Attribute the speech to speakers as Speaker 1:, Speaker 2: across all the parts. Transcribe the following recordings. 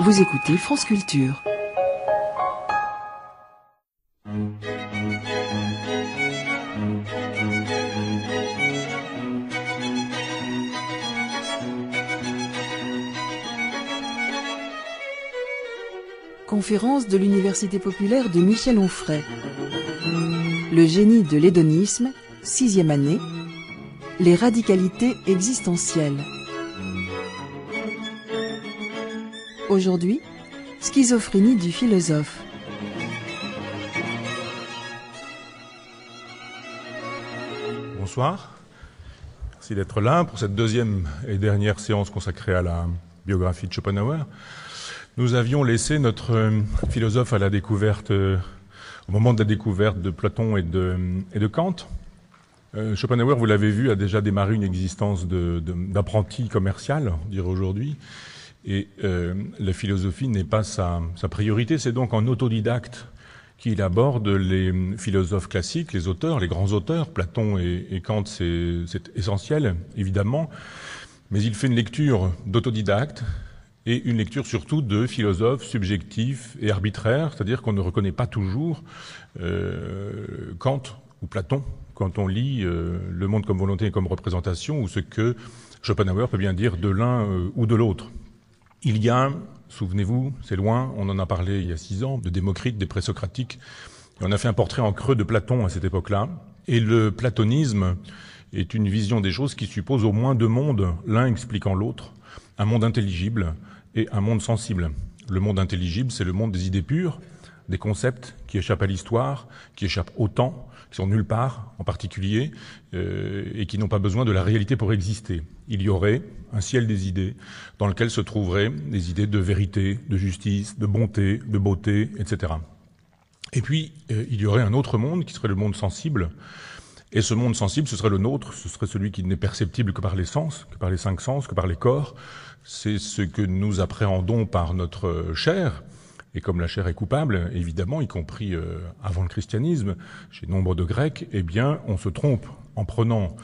Speaker 1: Vous écoutez France Culture. Conférence de l'Université populaire de Michel Onfray. Le génie de l'hédonisme, sixième année. Les radicalités existentielles. Aujourd'hui, schizophrénie du philosophe. Bonsoir. Merci d'être là pour cette deuxième et dernière séance consacrée à la biographie de Schopenhauer. Nous avions laissé notre philosophe à la découverte, euh, au moment de la découverte de Platon et de, et de Kant. Euh, Schopenhauer, vous l'avez vu, a déjà démarré une existence d'apprenti commercial, on dirait aujourd'hui. Et euh, la philosophie n'est pas sa, priorité. C'est donc en autodidacte qu'il aborde les hum, philosophes classiques, les auteurs, les grands auteurs. Platon et, Kant, c'est essentiel, évidemment. Mais il fait une lecture d'autodidacte et une lecture surtout de philosophes subjectifs et arbitraires, c'est-à-dire qu'on ne reconnaît pas toujours euh, Kant ou Platon quand on lit euh, Le monde comme volonté et comme représentation ou ce que Schopenhauer peut bien dire de l'un ou de l'autre. Il y a, souvenez-vous, c'est loin, on en a parlé il y a six ans, de Démocrite, des présocratiques. Et on a fait un portrait en creux de Platon à cette époque-là. Et le platonisme est une vision des choses qui suppose au moins deux mondes, l'un expliquant l'autre, un monde intelligible et un monde sensible. Le monde intelligible, c'est le monde des idées pures, des concepts qui échappent à l'histoire, qui échappent au temps, qui sont nulle part en particulier, euh, et qui n'ont pas besoin de la réalité pour exister. Il y aurait un ciel des idées dans lequel se trouveraient des idées de vérité, de justice, de bonté, de beauté, etc. Et puis, euh, il y aurait un autre monde qui serait le monde sensible, et ce monde sensible, ce serait le nôtre, ce serait celui qui n'est perceptible que par les sens, que par les cinq sens, que par les corps. C'est ce que nous appréhendons par notre chair, et comme la chair est coupable, évidemment, y compris euh, avant le christianisme, chez nombre de Grecs, eh bien, on se trompe en prenant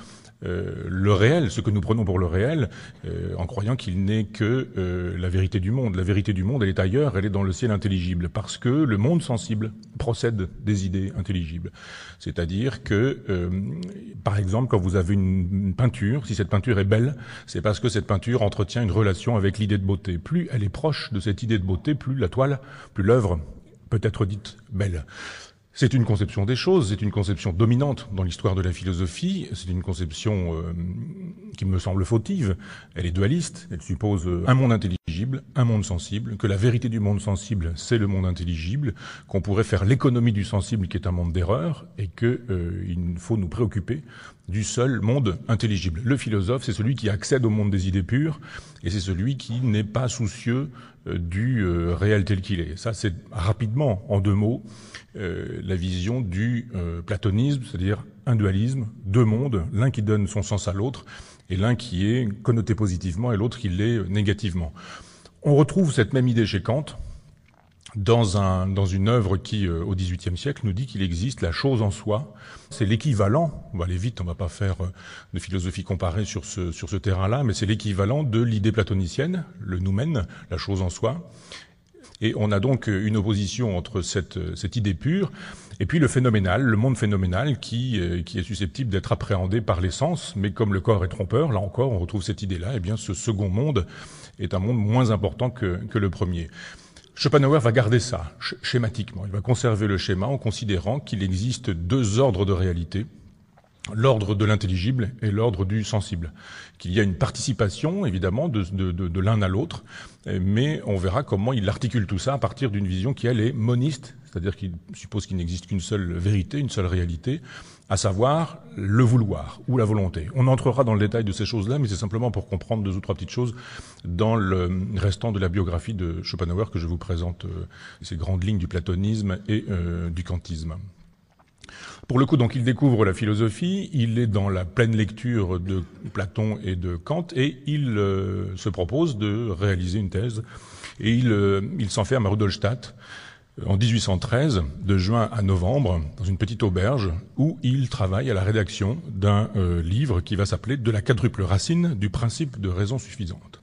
Speaker 1: euh, le réel, ce que nous prenons pour le réel, euh, en croyant qu'il n'est que euh, la vérité du monde. La vérité du monde, elle est ailleurs, elle est dans le ciel intelligible, parce que le monde sensible procède des idées intelligibles. C'est-à-dire que, par exemple, quand vous avez une peinture, si cette peinture est belle, c'est parce que cette peinture entretient une relation avec l'idée de beauté. Plus elle est proche de cette idée de beauté, plus la toile, plus l'œuvre peut être dite belle. C'est une conception des choses, c'est une conception dominante dans l'histoire de la philosophie, c'est une conception euh, qui me semble fautive, elle est dualiste, elle suppose euh, un monde intelligible, un monde sensible, que la vérité du monde sensible, c'est le monde intelligible, qu'on pourrait faire l'économie du sensible qui est un monde d'erreur, et qu'il euh, faut nous préoccuper du seul monde intelligible. Le philosophe, c'est celui qui accède au monde des idées pures, et c'est celui qui n'est pas soucieux du réel tel qu'il est. Ça, c'est rapidement, en deux mots, euh, la vision du euh, platonisme, c'est-à-dire un dualisme, deux mondes, l'un qui donne son sens à l'autre, et l'un qui est connoté positivement et l'autre qui l'est négativement. On retrouve cette même idée chez Kant dans, un, dans une œuvre qui, euh, au XVIIIe siècle, nous dit qu'il existe la chose en soi. C'est l'équivalent, on va aller vite, on va pas faire de philosophie comparée sur ce, sur ce terrain-là, mais c'est l'équivalent de l'idée platonicienne, le noumen, la chose en soi, et on a donc une opposition entre cette, idée pure et puis le phénoménal, le monde phénoménal qui, euh, qui est susceptible d'être appréhendé par les mais comme le corps est trompeur, là encore on retrouve cette idée-là, et eh bien ce second monde est un monde moins important que, que le premier. Schopenhauer va garder ça, schématiquement. Il va conserver le schéma en considérant qu'il existe deux ordres de réalité, l'ordre de l'intelligible et l'ordre du sensible. Qu'il y a une participation, évidemment, de, l'un à l'autre, euh, mais on verra comment il articule tout ça à partir d'une vision qui, elle, est moniste, c'est-à-dire qu'il suppose qu'il n'existe qu'une seule vérité, une seule réalité, à savoir le vouloir ou la volonté. On entrera dans le détail de ces choses-là, mais c'est simplement pour comprendre deux ou trois petites choses dans le restant de la biographie de Schopenhauer que je vous présente, euh, ces grandes lignes du platonisme et euh, du kantisme. Pour le coup, donc, il découvre la philosophie, il est dans la pleine lecture de Platon et de Kant, et il euh, se propose de réaliser une thèse. Et il, euh, s'enferme à Rudolstadt euh, en 1813, de juin à novembre, dans une petite auberge, où il travaille à la rédaction d'un livre qui va s'appeler De la quadruple racine du principe de raison suffisante.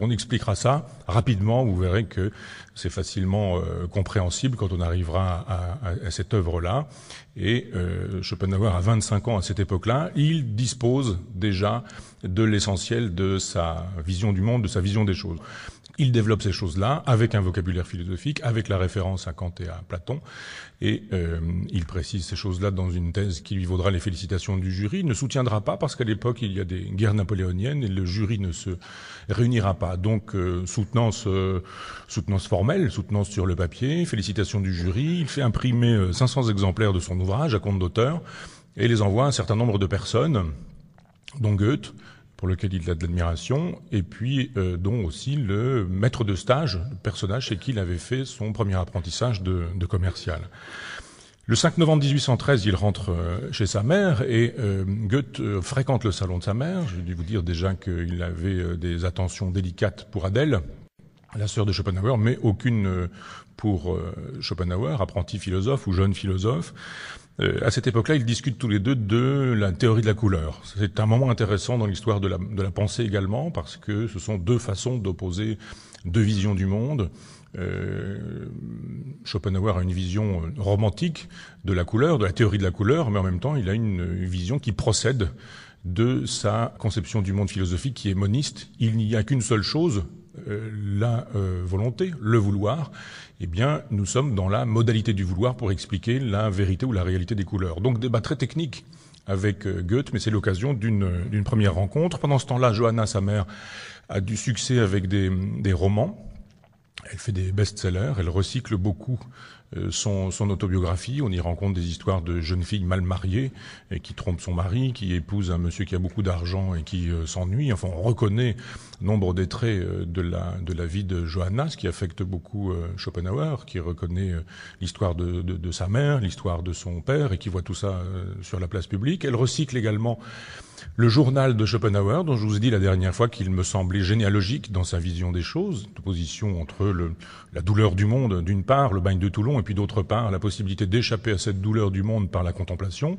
Speaker 1: On expliquera ça rapidement. Vous verrez que c'est facilement euh, compréhensible quand on arrivera à, cette œuvre-là. Et euh, Schopenhauer, à 25 ans à cette époque-là, il dispose déjà de l'essentiel de sa vision du monde, de sa vision des choses. Il développe ces choses-là avec un vocabulaire philosophique, avec la référence à Kant et à Platon, et euh, il précise ces choses-là dans une thèse qui lui vaudra les félicitations du jury. Il ne soutiendra pas parce qu'à l'époque il y a des guerres napoléoniennes et le jury ne se réunira pas. Donc euh, soutenance, euh, soutenance formelle, soutenance sur le papier, félicitations du jury. Il fait imprimer 500 exemplaires de son ouvrage à compte d'auteur et les envoie à un certain nombre de personnes, dont Goethe pour lequel il a de l'admiration, et puis euh, dont aussi le maître de stage, le personnage chez qui il avait fait son premier apprentissage de, commercial. Le 5 novembre 1813, il rentre euh, chez sa mère et euh, Goethe fréquente le salon de sa mère. Je dû vous dire déjà qu'il avait des attentions délicates pour Adèle, la sœur de Schopenhauer, mais aucune pour Schopenhauer, apprenti philosophe ou jeune philosophe. Euh, à cette époque-là, ils discutent tous les deux de la théorie de la couleur. C'est un moment intéressant dans l'histoire de la, pensée également, parce que ce sont deux façons d'opposer deux visions du monde. Euh, Schopenhauer a une vision euh, romantique de la couleur, de la théorie de la couleur, mais en même temps, il a une, vision qui procède de sa conception du monde philosophique qui est moniste. Il n'y a qu'une seule chose, la volonté, le vouloir, eh bien, nous sommes dans la modalité du vouloir pour expliquer la vérité ou la réalité des couleurs. Donc, débat très technique avec euh, Goethe, mais c'est l'occasion d'une première rencontre. Pendant ce temps-là, Johanna, sa mère, a du succès avec des, des romans. Elle fait des best-sellers, elle recycle beaucoup euh, son, autobiographie. On y rencontre des histoires de jeunes filles mal mariées et qui trompent son mari, qui épousent un monsieur qui a beaucoup d'argent et qui euh, s'ennuie. Enfin, on reconnaît nombre des traits euh, de la, de la vie de Johanna, ce qui affecte beaucoup Schopenhauer, qui reconnaît l'histoire de, de sa mère, l'histoire de son père et qui voit tout ça sur la place publique. Elle recycle également le journal de Schopenhauer, dont je vous ai dit la dernière fois qu'il me semblait généalogique dans sa vision des choses, l'opposition entre le, la douleur du monde, d'une part, le bagne de Toulon, et puis d'autre part, la possibilité d'échapper à cette douleur du monde par la contemplation,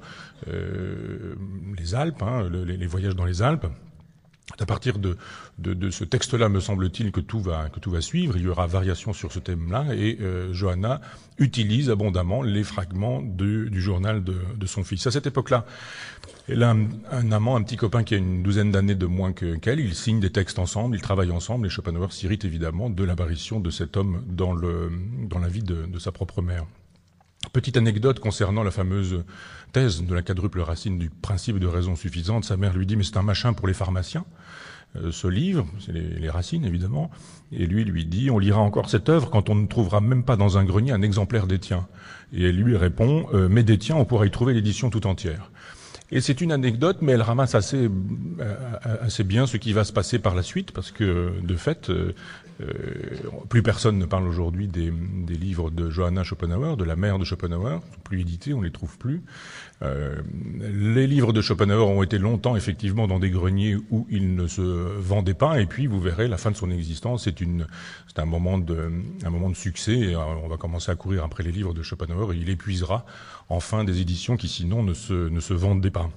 Speaker 1: euh, les Alpes, hein, les voyages dans les Alpes, à partir de, ce texte-là, me semble-t-il, que tout va que tout va suivre. Il y aura variation sur ce thème-là, et euh, Johanna utilise abondamment les fragments du, journal de, son fils. À cette époque-là, elle a un, amant, un petit copain qui a une douzaine d'années de moins qu'elle. ils signent des textes ensemble, ils travaillent ensemble, et Schopenhauer s'irrite évidemment de l'apparition de cet homme dans le dans la vie de sa propre mère. Petite anecdote concernant la fameuse thèse de la quadruple racine du principe de raison suffisante. Sa mère lui dit, mais c'est un machin pour les pharmaciens. Euh, ce livre, c'est les, racines évidemment, et lui lui dit, on lira encore cette œuvre quand on ne trouvera même pas dans un grenier un exemplaire des tiens. » Et elle lui répond, euh, Mais mais tiens, on pourra y trouver l'édition tout entière. Et c'est une anecdote, mais elle ramasse assez, euh, assez bien ce qui va se passer par la suite, parce que de fait, euh, plus personne ne parle aujourd'hui des, livres de Johanna Schopenhauer, de la mère de Schopenhauer, plus édités, on ne les trouve plus. Euh, les livres de Schopenhauer ont été longtemps effectivement dans des greniers où ils ne se vendaient pas, et puis vous verrez la fin de son existence, c'est un moment de, un moment de succès. Euh, on va commencer à courir après les livres de Schopenhauer, et il épuisera enfin des éditions qui sinon ne ne se vendaient pas.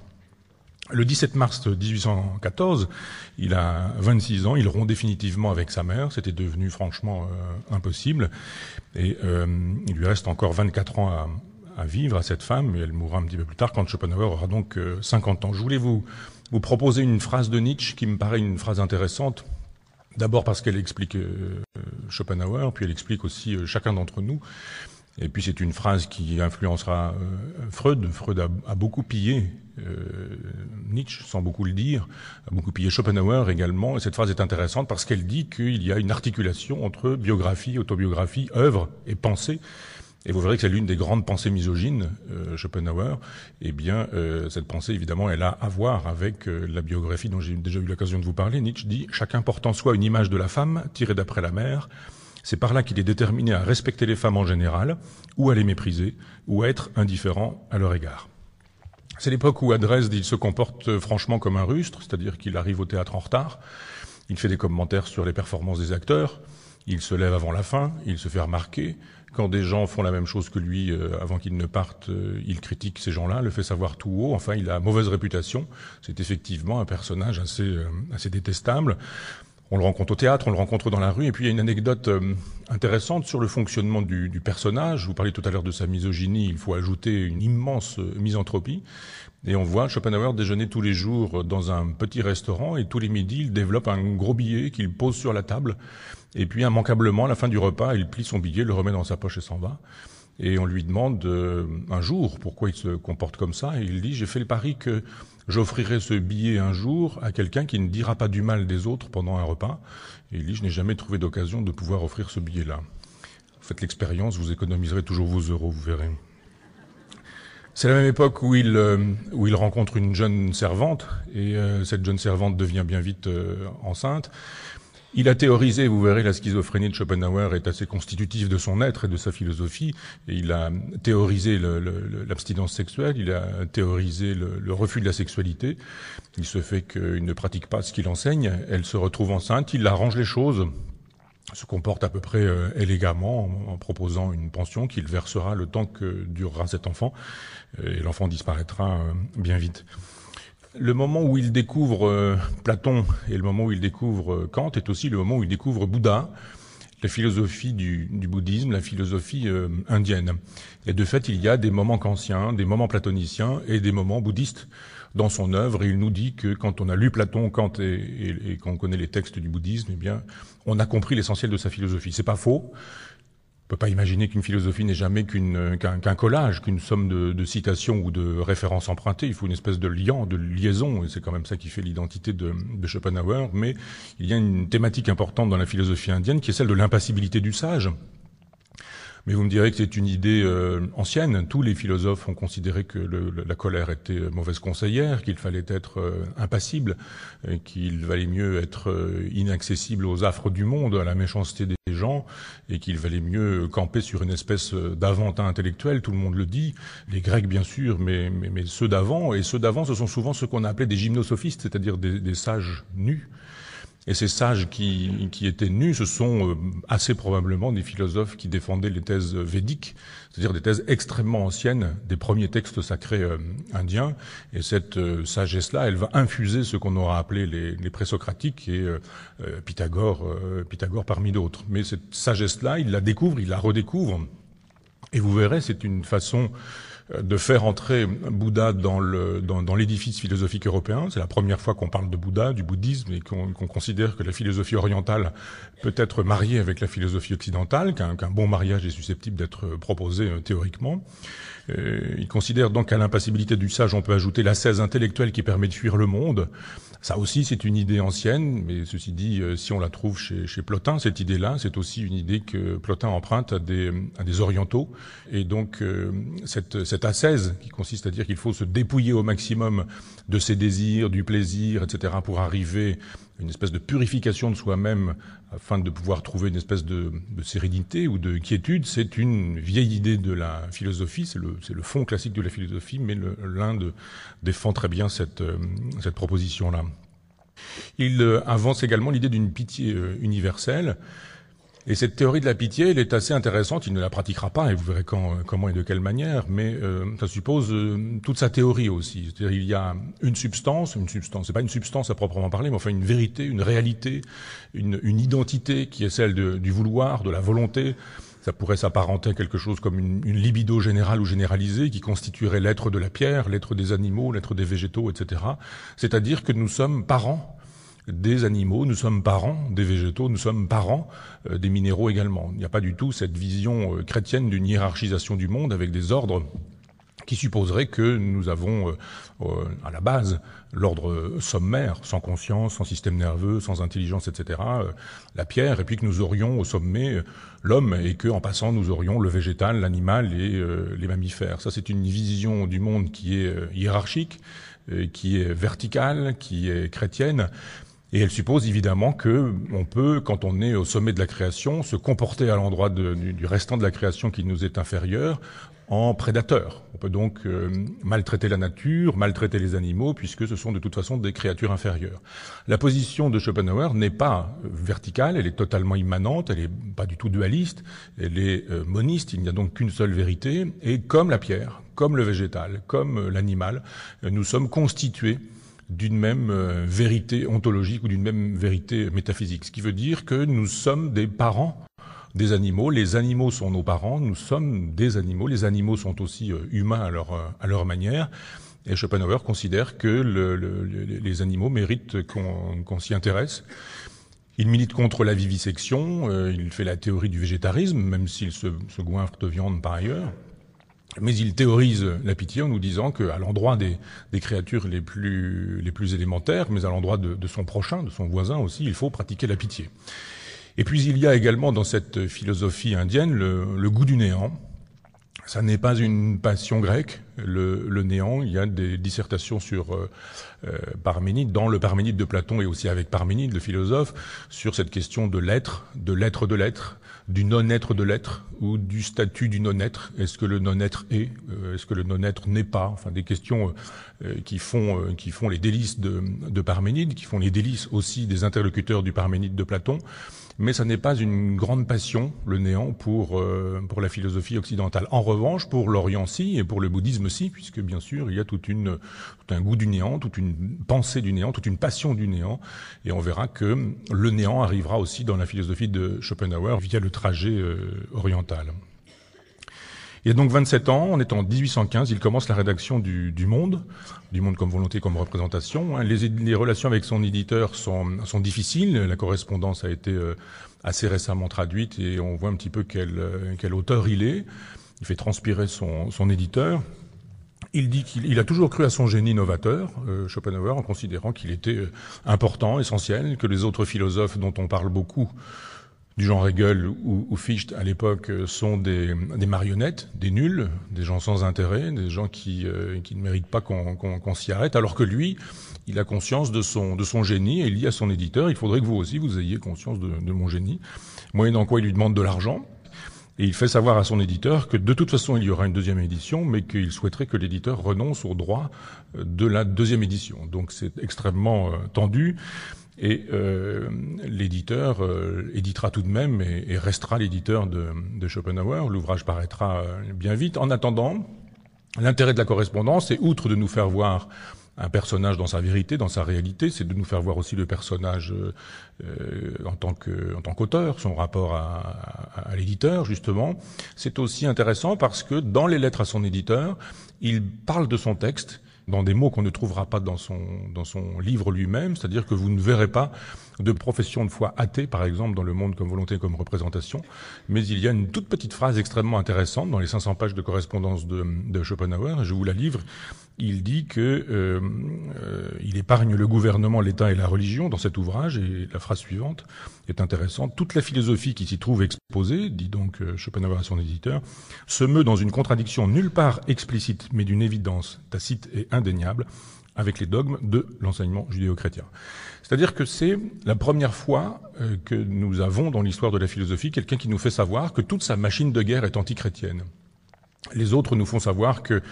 Speaker 1: Le 17 mars 1814, il a 26 ans, il rompt définitivement avec sa mère, c'était devenu franchement euh, impossible, et euh, il lui reste encore 24 ans à, vivre à cette femme, et elle mourra un petit peu plus tard quand Schopenhauer aura donc 50 euh, ans. Je voulais vous, vous proposer une phrase de Nietzsche qui me paraît une phrase intéressante, d'abord parce qu'elle explique Schopenhauer, puis elle explique aussi chacun d'entre nous. Et puis c'est une phrase qui influencera euh, Freud. Freud a, beaucoup pillé euh, Nietzsche, sans beaucoup le dire, a beaucoup pillé Schopenhauer également. Et cette phrase est intéressante parce qu'elle dit qu'il y a une articulation entre biographie, autobiographie, œuvre et pensée. Et vous verrez que c'est l'une des grandes pensées misogynes, euh, Schopenhauer. Eh bien, cette pensée, évidemment, elle a à voir avec la biographie dont j'ai déjà eu l'occasion de vous parler. Nietzsche dit Chacun porte en soi une image de la femme tirée d'après la mère. C'est par là qu'il est déterminé à respecter les femmes en général, ou à les mépriser, ou à être indifférent à leur égard. C'est l'époque où Adresse il se comporte franchement comme un rustre, c'est-à-dire qu'il arrive au théâtre en retard, il fait des commentaires sur les performances des acteurs, il se lève avant la fin, il se fait remarquer. Quand des gens font la même chose que lui euh, avant qu'ils ne partent, euh, il critique ces gens-là, le fait savoir tout haut. Enfin, il a mauvaise réputation. C'est effectivement un personnage assez, euh, assez détestable. On le rencontre au théâtre, on le rencontre dans la rue. Et puis il y a une anecdote euh, intéressante sur le fonctionnement du, personnage. vous parliez tout à l'heure de sa misogynie. Il faut ajouter une immense euh, misanthropie. Et on voit Schopenhauer déjeuner tous les jours dans un petit restaurant et tous les midis, il développe un gros billet qu'il pose sur la table. Et puis, immanquablement, à la fin du repas, il plie son billet, le remet dans sa poche et s'en va. Et on lui demande euh, un jour pourquoi il se comporte comme ça. Et il dit, j'ai fait le pari que J'offrirai ce billet un jour à quelqu'un qui ne dira pas du mal des autres pendant un repas. Et il dit, je n'ai jamais trouvé d'occasion de pouvoir offrir ce billet-là. Faites l'expérience, vous économiserez toujours vos euros, vous verrez. C'est la même époque où il, euh, où il rencontre une jeune servante, et euh, cette jeune servante devient bien vite euh, enceinte. Il a théorisé, vous verrez, la schizophrénie de Schopenhauer est assez constitutive de son être et de sa philosophie. il a théorisé l'abstinence sexuelle, il a théorisé le, refus de la sexualité. Il se fait qu'il ne pratique pas ce qu'il enseigne. Elle se retrouve enceinte, il arrange les choses se comporte à peu près euh, élégamment en, proposant une pension qu'il versera le temps que durera cet enfant, et l'enfant disparaîtra euh, bien vite le moment où il découvre euh, Platon et le moment où il découvre euh, Kant est aussi le moment où il découvre Bouddha, la philosophie du, bouddhisme, la philosophie euh, indienne. Et de fait, il y a des moments kantiens, des moments platoniciens et des moments bouddhistes dans son œuvre. Et il nous dit que quand on a lu Platon, Kant et, et qu'on connaît les textes du bouddhisme, eh bien, on a compris l'essentiel de sa philosophie. C'est pas faux. On peut pas imaginer qu'une philosophie n'est jamais qu'un collage, qu'une somme de, citations ou de références empruntées. Il faut une espèce de lien, de liaison, et c'est quand même ça qui fait l'identité de, de, Schopenhauer. Mais il y a une thématique importante dans la philosophie indienne qui est celle de l'impassibilité du sage. Mais vous me direz que c'est une idée euh, ancienne. Tous les philosophes ont considéré que la colère était euh, mauvaise conseillère, qu'il fallait être euh, impassible, qu'il valait mieux être inaccessible aux affres du monde, à la méchanceté des gens, et qu'il valait mieux camper sur une espèce d'avant intellectuel. Tout le monde le dit. Les Grecs, bien sûr, mais, ceux d'avant. Et ceux d'avant, ce sont souvent ce qu'on appelait des gymnosophistes, c'est-à-dire des sages nus. Et ces sages qui, qui étaient nus, ce sont euh, assez probablement des philosophes qui défendaient les thèses védiques, c'est-à-dire des thèses extrêmement anciennes des premiers textes sacrés euh, indiens. Et cette euh, sagesse-là, elle va infuser ce qu'on aura appelé les, les présocratiques et Pythagore, Pythagore parmi d'autres. Mais cette sagesse-là, il la découvre, il la redécouvre. Et vous verrez, c'est une façon de faire entrer Bouddha dans l'édifice philosophique européen. C'est la première fois qu'on parle de Bouddha, du bouddhisme, et qu'on considère que la philosophie orientale peut être mariée avec la philosophie occidentale, qu'un bon mariage est susceptible d'être proposé euh, théoriquement. Euh, il considère donc qu'à l'impassibilité du sage, on peut ajouter la intellectuelle qui permet de fuir le monde. Ça aussi, c'est une idée ancienne, mais ceci dit, euh, si on la trouve chez, chez Plotin, cette idée-là, c'est aussi une idée que Plotin emprunte à des, des orientaux. Et donc, euh, cette, cette qui consiste à dire qu'il faut se dépouiller au maximum de ses désirs, du plaisir, etc., pour arriver une espèce de purification de soi-même afin de pouvoir trouver une espèce de, sérénité ou de quiétude, c'est une vieille idée de la philosophie, c'est le, fond classique de la philosophie, mais l'Inde défend très bien cette euh, proposition-là. Il euh, avance également l'idée d'une pitié euh, universelle et cette théorie de la pitié, elle est assez intéressante. Il ne la pratiquera pas, et vous verrez comment et de quelle manière. Mais euh, ça suppose euh, toute sa théorie aussi. C'est-à-dire il y a une substance, une substance. C'est pas une substance à proprement parler, mais enfin une vérité, une réalité, une, identité qui est celle du vouloir, de la volonté ça pourrait s'apparenter à quelque chose comme une, une, libido générale ou généralisée qui constituerait l'être de la pierre, l'être des animaux, l'être des végétaux, etc. C'est-à-dire que nous sommes parents des animaux, nous sommes parents des végétaux, nous sommes parents euh, des minéraux également. Il n'y a pas du tout cette vision euh, chrétienne d'une hiérarchisation du monde avec des ordres qui supposerait que nous avons euh, à la base l'ordre sommaire, sans conscience, sans système nerveux, sans intelligence, etc., la pierre, et puis que nous aurions au sommet l'homme, et que en passant nous aurions le végétal, l'animal et les mammifères. Ça, c'est une vision du monde qui est hiérarchique, qui est verticale, qui est chrétienne, et elle suppose évidemment que on peut, quand on est au sommet de la création, se comporter à l'endroit du, restant de la création qui nous est inférieur en prédateur. On peut donc euh, maltraiter la nature, maltraiter les animaux, puisque ce sont de toute façon des créatures inférieures. La position de Schopenhauer n'est pas verticale, elle est totalement immanente, elle n'est pas du tout dualiste, elle est euh, moniste, il n'y a donc qu'une seule vérité, et comme la pierre, comme le végétal, comme euh, l'animal, nous sommes constitués d'une même euh, vérité ontologique ou d'une même vérité métaphysique. Ce qui veut dire que nous sommes des parents des animaux, les animaux sont nos parents, nous sommes des animaux, les animaux sont aussi euh, humains euh, à leur, manière. Et Schopenhauer considère que les animaux méritent qu'on s'y intéresse. Il milite contre la vivisection, il fait la théorie du végétarisme, même s'il se goinfre de viande par ailleurs. Mais il théorise la pitié en nous disant qu'à l'endroit des, créatures les plus, élémentaires, mais à l'endroit de, son prochain, de son voisin aussi, il faut pratiquer la pitié. Et puis il y a également dans cette philosophie indienne le, goût du néant. Ça n'est pas une passion grecque, le, néant. Il y a des dissertations sur euh, euh, Parménide, dans le Parménide de Platon et aussi avec Parménide, le philosophe, sur cette question de l'être, de l'être de l'être, du non-être de l'être ou du statut du non-être. Est-ce que le non-être est euh, Est-ce que le non-être n'est pas Enfin, des questions euh, euh, qui font qui font les délices de, de Parménide, qui font les délices aussi des interlocuteurs du Parménide de Platon mais ce n'est pas une grande passion, le néant, pour, euh, pour la philosophie occidentale. En revanche, pour l'Orient, si, et pour le bouddhisme, si, puisque bien sûr, il y a toute une, tout un goût du néant, toute une pensée du néant, toute une passion du néant, et on verra que le néant arrivera aussi dans la philosophie de Schopenhauer via le trajet euh, oriental. Il a donc 27 ans, on est en 1815, il commence la rédaction du, Monde, du Monde comme volonté, comme représentation. Hein. Les, les relations avec son éditeur sont, difficiles, la correspondance a été euh, assez récemment traduite et on voit un petit peu quel, euh, auteur il est. Il fait transpirer son, éditeur. Il dit qu'il a toujours cru à son génie novateur, euh, Schopenhauer, en considérant qu'il était important, essentiel, que les autres philosophes dont on parle beaucoup du genre Hegel ou, Ficht à l'époque euh, sont des, marionnettes, des nuls, des gens sans intérêt, des gens qui, euh, qui ne méritent pas qu'on s'y arrête, alors que lui, il a conscience de son, de son génie et il dit à son éditeur, il faudrait que vous aussi, vous ayez conscience de, de mon génie, moyennant quoi il lui demande de l'argent. Et il fait savoir à son éditeur que de toute façon il y aura une deuxième édition, mais qu'il souhaiterait que l'éditeur renonce au droit de la deuxième édition. Donc c'est extrêmement euh, tendu. Et euh, l'éditeur euh, éditera tout de même et, restera l'éditeur de, Schopenhauer. L'ouvrage paraîtra euh, bien vite. En attendant, l'intérêt de la correspondance est, outre de nous faire voir un personnage dans sa vérité, dans sa réalité, c'est de nous faire voir aussi le personnage en tant qu'auteur, son rapport à l'éditeur justement. C'est aussi intéressant parce que dans les lettres à son éditeur, il parle de son texte, dans des mots qu'on ne trouvera pas dans son, dans son livre lui-même, c'est-à-dire que vous ne verrez pas de profession de foi athée, par exemple, dans le monde comme volonté, comme représentation, mais il y a une toute petite phrase extrêmement intéressante dans les 500 pages de correspondance de, de Schopenhauer, je vous la livre, il dit que euh, euh, il épargne le gouvernement, l'État et la religion dans cet ouvrage. Et la phrase suivante est intéressante. Toute la philosophie qui s'y trouve exposée, dit donc euh, Schopenhauer à son éditeur, se meut dans une contradiction nulle part explicite, mais d'une évidence tacite et indéniable avec les dogmes de l'enseignement judéo-chrétien. C'est-à-dire que c'est la première fois que nous avons dans l'histoire de la philosophie quelqu'un qui nous fait savoir que toute sa machine de guerre est antichrétienne. Les autres nous font savoir qu'ils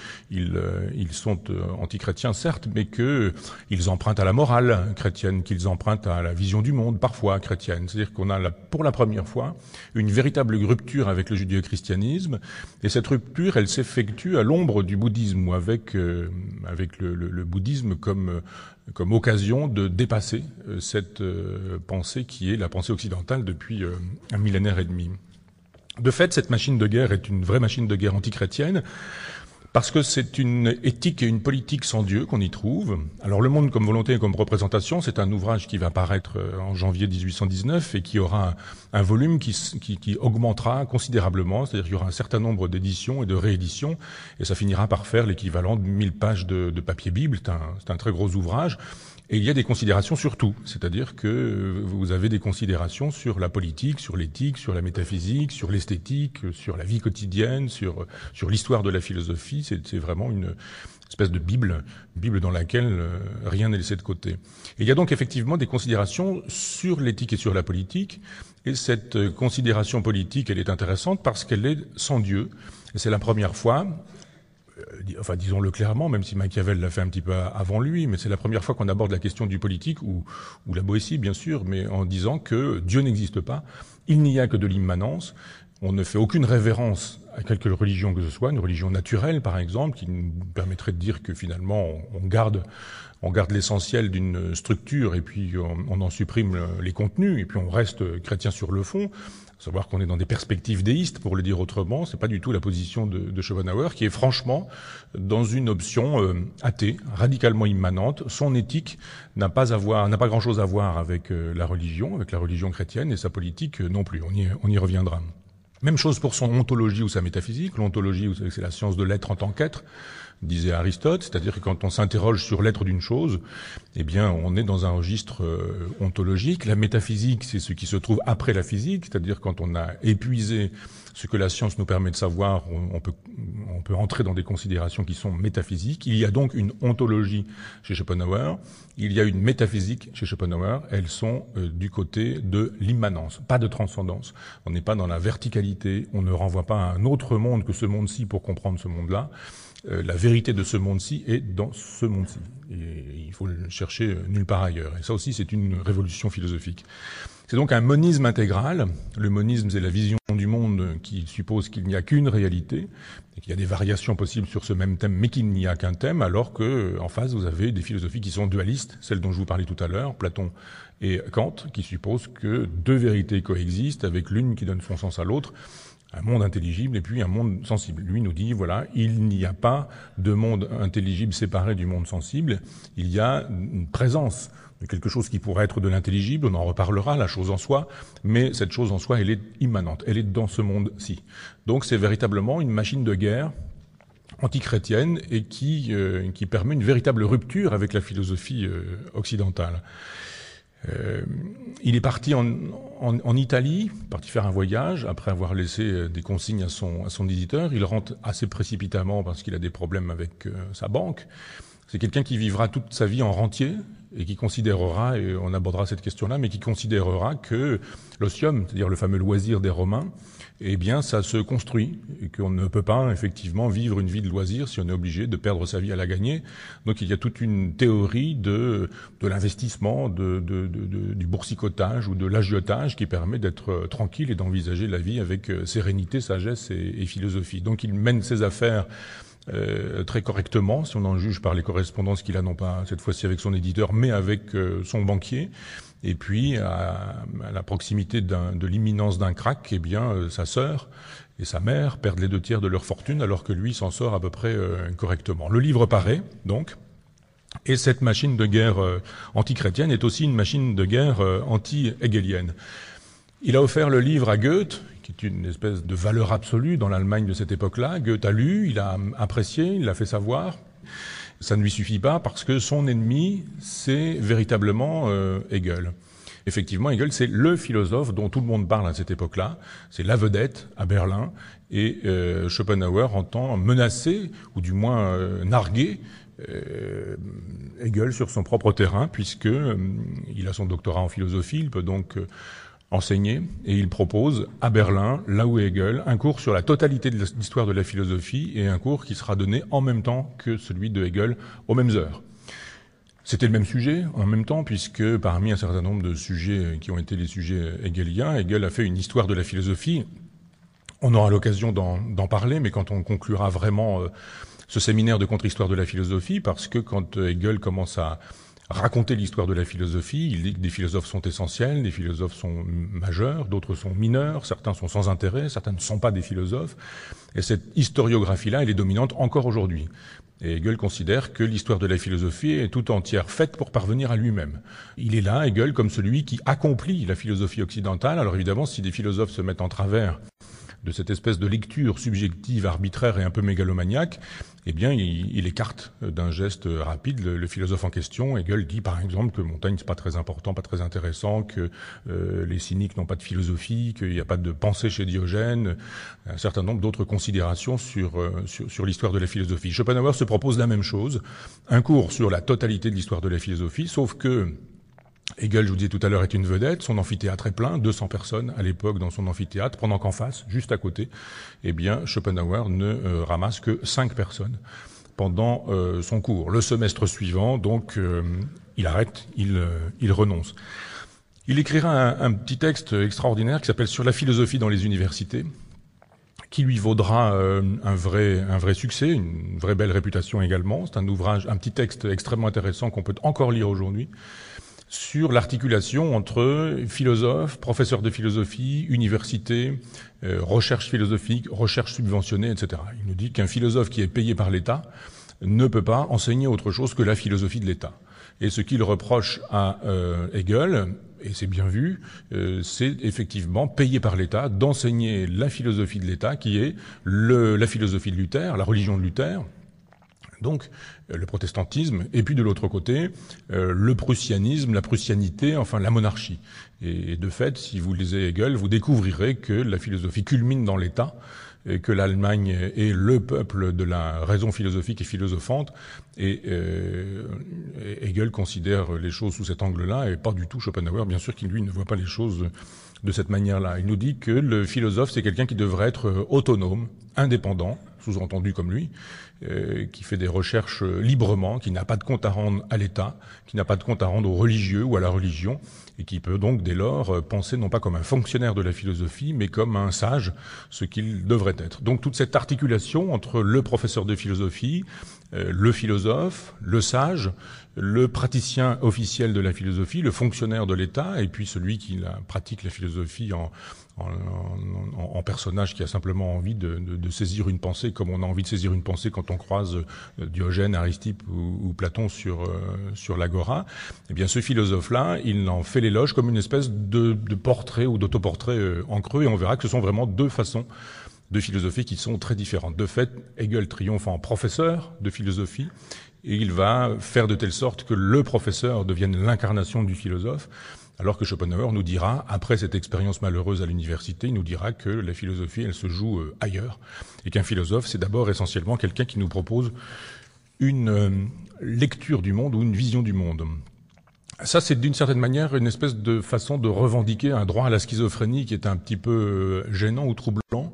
Speaker 1: euh, sont euh, antichrétiens, certes, mais qu'ils empruntent à la morale chrétienne, qu'ils empruntent à la vision du monde, parfois chrétienne. C'est-à-dire qu'on a, pour la première fois, une véritable rupture avec le judéo-christianisme, et cette rupture, elle s'effectue à l'ombre du bouddhisme, ou avec, euh, avec le, bouddhisme comme occasion de dépasser cette pensée qui est la pensée occidentale depuis un millénaire et demi. De fait, cette machine de guerre est une vraie machine de guerre antichrétienne. Parce que c'est une éthique et une politique sans Dieu qu'on y trouve. Alors le monde comme volonté et comme représentation, c'est un ouvrage qui va paraître euh, en janvier 1819 et qui aura un, volume qui, augmentera considérablement, c'est-à-dire qu'il y aura un certain nombre d'éditions et de rééditions, et ça finira par faire l'équivalent de 1000 pages de, papier Bible. c'est un très gros ouvrage et il y a des considérations sur tout, c'est-à-dire que euh, vous avez des considérations sur la politique, sur l'éthique, sur la métaphysique, sur l'esthétique, sur la vie quotidienne, sur euh, sur l'histoire de la philosophie. C'est vraiment une espèce de bible, bible dans laquelle euh, rien n'est laissé de côté. Et il y a donc effectivement des considérations sur l'éthique et sur la politique. Et cette considération politique, elle est intéressante parce qu'elle est sans Dieu. Et c'est la première fois euh, enfin disons-le clairement, même si Machiavel l'a fait un petit peu avant lui, mais c'est la première fois qu'on aborde la question du politique ou, ou la Boétie bien sûr, mais en disant que Dieu n'existe pas, il n'y a que de l'immanence, on ne fait aucune révérence à quelque religion que ce soit, une religion naturelle par exemple, qui nous permettrait de dire que finalement on garde, on garde l'essentiel d'une structure et puis on en supprime les contenus et puis on reste chrétien sur le fond savoir qu'on est dans des perspectives déistes, pour le dire autrement. C'est pas du tout la position de, Schopenhauer, qui est franchement dans une option euh, athée, radicalement immanente. Son éthique n'a pas grand-chose à voir avec euh, la religion, avec la religion chrétienne, et sa politique euh, non plus. On y, on y reviendra. Même chose pour son ontologie ou sa métaphysique. L'ontologie, c'est la science de l'être en tant qu'être disait Aristote, c'est-à-dire que quand on s'interroge sur l'être d'une chose, eh bien, on est dans un registre euh, ontologique. La métaphysique, c'est ce qui se trouve après la physique, c'est-à-dire quand on a épuisé ce que la science nous permet de savoir, on, peut, entrer dans des considérations qui sont métaphysiques. Il y a donc une ontologie chez Schopenhauer, il y a une métaphysique chez Schopenhauer, elles sont euh, du côté de l'immanence, pas de transcendance. On n'est pas dans la verticalité, on ne renvoie pas à un autre monde que ce monde-ci pour comprendre ce monde-là. Euh, la vérité de ce monde-ci est dans ce monde-ci. Et il faut le chercher euh, nulle part ailleurs. Et ça aussi, c'est une révolution philosophique. C'est donc un monisme intégral. Le monisme, c'est la vision du monde qui suppose qu'il n'y a qu'une réalité, qu'il y a des variations possibles sur ce même thème, mais qu'il n'y a qu'un thème, alors que, euh, en face, vous avez des philosophies qui sont dualistes, celles dont je vous parlais tout à l'heure, Platon et Kant, qui supposent que deux vérités coexistent avec l'une qui donne son sens à l'autre, un monde intelligible et puis un monde sensible. Lui nous dit, voilà, il n'y a pas de monde intelligible séparé du monde sensible, il y a une présence de quelque chose qui pourrait être de l'intelligible, on en reparlera, la chose en soi, mais cette chose en soi, elle est immanente, elle est dans ce monde-ci. Donc c'est véritablement une machine de guerre antichrétienne et qui, euh, qui permet une véritable rupture avec la philosophie euh, occidentale. Euh, il est parti en, Italie, parti faire un voyage, après avoir laissé euh, des consignes à son, éditeur. Il rentre assez précipitamment parce qu'il a des problèmes avec euh, sa banque. C'est quelqu'un qui vivra toute sa vie en rentier et qui considérera, et on abordera cette question-là, mais qui considérera que l'osium, c'est-à-dire le fameux loisir des Romains, eh bien, ça se construit et qu'on ne peut pas effectivement vivre une vie de loisir si on est obligé de perdre sa vie à la gagner. Donc, il y a toute une théorie de, de l'investissement, de, du boursicotage ou de l'agiotage qui permet d'être euh, tranquille et d'envisager la vie avec euh, sérénité, sagesse et, philosophie. Donc, il mène ses affaires euh, très correctement, si on en juge par les correspondances qu'il a, non pas cette fois-ci avec son éditeur, mais avec son banquier. Et puis, à, la proximité de l'imminence d'un crack, eh bien, euh, sa sœur et sa mère perdent les deux tiers de leur fortune, alors que lui s'en sort à peu près euh, correctement. Le livre paraît, donc. Et cette machine de guerre euh, antichrétienne est aussi une machine de guerre anti-hegelienne. Il a offert le livre à Goethe, qui est une espèce de valeur absolue dans l'Allemagne de cette époque-là. Goethe a lu, il a apprécié, il l'a fait savoir ça ne lui suffit pas parce que son ennemi, c'est véritablement euh, Hegel. Effectivement, Hegel, c'est le philosophe dont tout le monde parle à cette époque-là. C'est la vedette à Berlin. Et euh, Schopenhauer entend menacer, ou du moins euh, narguer, Hegel sur son propre terrain, puisque il a son doctorat en philosophie. Il peut donc enseigné et il propose à Berlin, là où Hegel, un cours sur la totalité de l'histoire de la philosophie et un cours qui sera donné en même temps que celui de Hegel aux mêmes heures. C'était le même sujet en même temps, puisque parmi un certain nombre de sujets qui ont été les sujets hegeliens, Hegel a fait une histoire de la philosophie. On aura l'occasion d'en parler, mais quand on conclura vraiment euh, ce séminaire de contre-histoire de la philosophie, parce que quand euh, Hegel commence à, raconter l'histoire de la philosophie. Il dit que des philosophes sont essentiels, des philosophes sont majeurs, d'autres sont mineurs, certains sont sans intérêt, certains ne sont pas des philosophes. Et cette historiographie-là, elle est dominante encore aujourd'hui. Et Hegel considère que l'histoire de la philosophie est tout entière faite pour parvenir à lui-même. Il est là, Hegel, comme celui qui accomplit la philosophie occidentale. Alors évidemment, si des philosophes se mettent en travers de cette espèce de lecture subjective, arbitraire et un peu mégalomaniaque, eh bien, il, écarte d'un geste rapide le, philosophe en question. Hegel dit, par exemple, que Montaigne c'est pas très important, pas très intéressant, que euh, les cyniques n'ont pas de philosophie, qu'il n'y a pas de pensée chez Diogène, un certain nombre d'autres considérations euh, sur, sur l'histoire de la philosophie. Schopenhauer se propose la même chose, un cours sur la totalité de l'histoire de la philosophie, sauf que Hegel, je vous disais tout à l'heure, est une vedette. Son amphithéâtre est plein, 200 personnes à l'époque dans son amphithéâtre, pendant qu'en face, juste à côté, eh bien, Schopenhauer ne euh, ramasse que 5 personnes pendant euh, son cours. Le semestre suivant, donc, euh, il arrête, il, il renonce. Il écrira un, petit texte extraordinaire qui s'appelle Sur la philosophie dans les universités, qui lui vaudra un, vrai, un vrai succès, une vraie belle réputation également. C'est un ouvrage, un petit texte extrêmement intéressant qu'on peut encore lire aujourd'hui, sur l'articulation entre philosophes, professeurs de philosophie, universités, euh, recherche philosophique, recherche subventionnée, etc. Il nous dit qu'un philosophe qui est payé par l'État ne peut pas enseigner autre chose que la philosophie de l'État. Et ce qu'il reproche à euh, Hegel, et c'est bien vu, euh, c'est effectivement payé par l'État d'enseigner la philosophie de l'État, qui est le, la philosophie de Luther, la religion de Luther. Donc, euh, le protestantisme, et puis de l'autre côté, euh, le prussianisme, la prussianité, enfin la monarchie. Et, de fait, si vous lisez Hegel, vous découvrirez que la philosophie culmine dans l'État, et que l'Allemagne est le peuple de la raison philosophique et philosophante. Et euh, Hegel considère les choses sous cet angle-là, et pas du tout Schopenhauer, bien sûr, qui lui ne voit pas les choses de cette manière-là. Il nous dit que le philosophe, c'est quelqu'un qui devrait être euh, autonome, indépendant, sous-entendu comme lui, euh, qui fait des recherches euh, librement, qui n'a pas de compte à rendre à l'État, qui n'a pas de compte à rendre aux religieux ou à la religion, et qui peut donc dès lors euh, penser non pas comme un fonctionnaire de la philosophie, mais comme un sage, ce qu'il devrait être. Donc toute cette articulation entre le professeur de philosophie, le philosophe, le sage, le praticien officiel de la philosophie, le fonctionnaire de l'État, et puis celui qui pratique la philosophie en, en, personnage qui a simplement envie de, saisir une pensée, comme on a envie de saisir une pensée quand on croise euh, Diogène, Aristippe ou, Platon sur euh, sur l'agora. Eh bien, ce philosophe-là, il en fait l'éloge comme une espèce de, portrait ou d'autoportrait euh, en creux, et on verra que ce sont vraiment deux façons de philosophie qui sont très différentes. De fait, Hegel triomphe en professeur de philosophie, et il va faire de telle sorte que le professeur devienne l'incarnation du philosophe. Alors que Schopenhauer nous dira, après cette expérience malheureuse à l'université, il nous dira que la philosophie, elle se joue euh, ailleurs, et qu'un philosophe, c'est d'abord essentiellement quelqu'un qui nous propose une euh, lecture du monde ou une vision du monde. Ça, c'est d'une certaine manière une espèce de façon de revendiquer un droit à la schizophrénie qui est un petit peu euh, gênant ou troublant.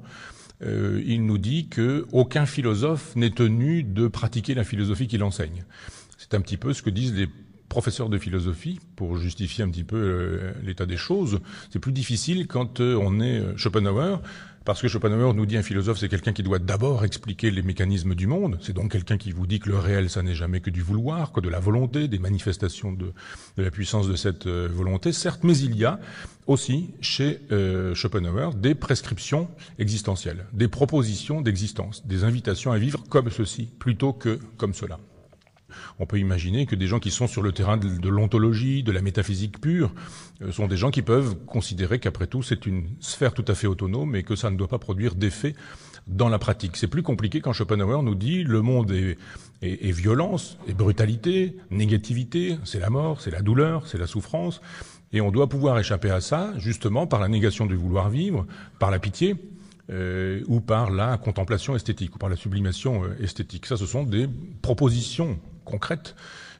Speaker 1: il nous dit que aucun philosophe n'est tenu de pratiquer la philosophie qu'il enseigne. C'est un petit peu ce que disent les professeur de philosophie pour justifier un petit peu euh, l'état des choses. C'est plus difficile quand euh, on est euh, Schopenhauer. Parce que Schopenhauer nous dit un philosophe, c'est quelqu'un qui doit d'abord expliquer les mécanismes du monde. C'est donc quelqu'un qui vous dit que le réel, ça n'est jamais que du vouloir, que de la volonté, des manifestations de, la puissance de cette volonté, certes, mais il y a aussi chez Schopenhauer des prescriptions existentielles, des propositions d'existence, des invitations à vivre comme ceci plutôt que comme cela on peut imaginer que des gens qui sont sur le terrain de, l'ontologie, de la métaphysique pure, euh, sont des gens qui peuvent considérer qu'après tout, c'est une sphère tout à fait autonome et que ça ne doit pas produire d'effet dans la pratique. C'est plus compliqué quand Schopenhauer nous dit le monde est, violence, est brutalité, négativité, c'est la mort, c'est la douleur, c'est la souffrance. Et on doit pouvoir échapper à ça, justement, par la négation du vouloir vivre, par la pitié, euh, ou par la contemplation esthétique, ou par la sublimation euh, esthétique. Ça, ce sont des propositions concrètes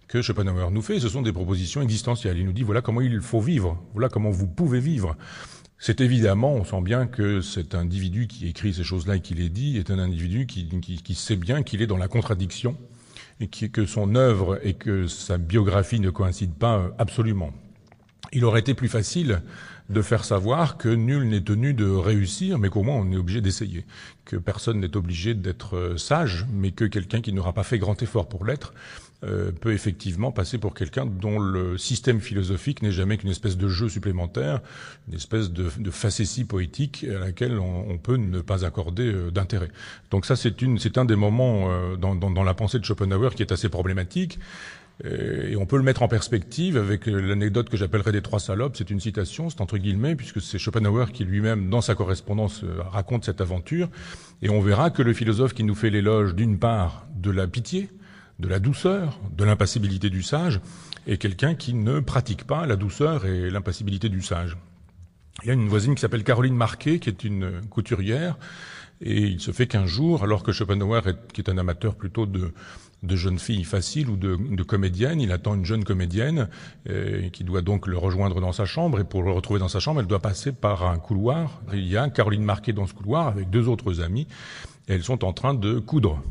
Speaker 1: que Schopenhauer nous fait. Ce sont des propositions existentielles. Il nous dit voilà comment il faut vivre, voilà comment vous pouvez vivre. C'est évidemment, on sent bien que cet individu qui écrit ces choses-là et qui les dit est un individu qui, sait bien qu'il est dans la contradiction et que son œuvre et que sa biographie ne coïncident pas euh, absolument. Il aurait été plus facile de faire savoir que nul n'est tenu de réussir, mais qu'au moins on est obligé d'essayer, que personne n'est obligé d'être euh, sage, mais que quelqu'un qui n'aura pas fait grand effort pour l'être euh, peut effectivement passer pour quelqu'un dont le système philosophique n'est jamais qu'une espèce de jeu supplémentaire, une espèce de, facétie poétique à laquelle on, peut ne pas accorder euh, d'intérêt. Donc ça, c'est un des moments dans la pensée de Schopenhauer qui est assez problématique. Euh, et on peut le mettre en perspective avec euh, l'anecdote que j'appellerais des trois salopes. C'est une citation, c'est entre guillemets, puisque c'est Schopenhauer qui lui-même, dans sa correspondance, euh, raconte cette aventure. Et on verra que le philosophe qui nous fait l'éloge, d'une part, de la pitié, de la douceur, de l'impassibilité du sage, est quelqu'un qui ne pratique pas la douceur et l'impassibilité du sage. Il y a une voisine qui s'appelle Caroline Marquet, qui est une couturière, et il se fait qu'un jour, alors que Schopenhauer, qui est un amateur plutôt de, de jeune fille facile ou de, de comédienne. Il attend une jeune comédienne euh, qui doit donc le rejoindre dans sa chambre. Et pour le retrouver dans sa chambre, elle doit passer par un couloir. Il y a Caroline Marquet dans ce couloir avec deux autres amies. elles sont en train de coudre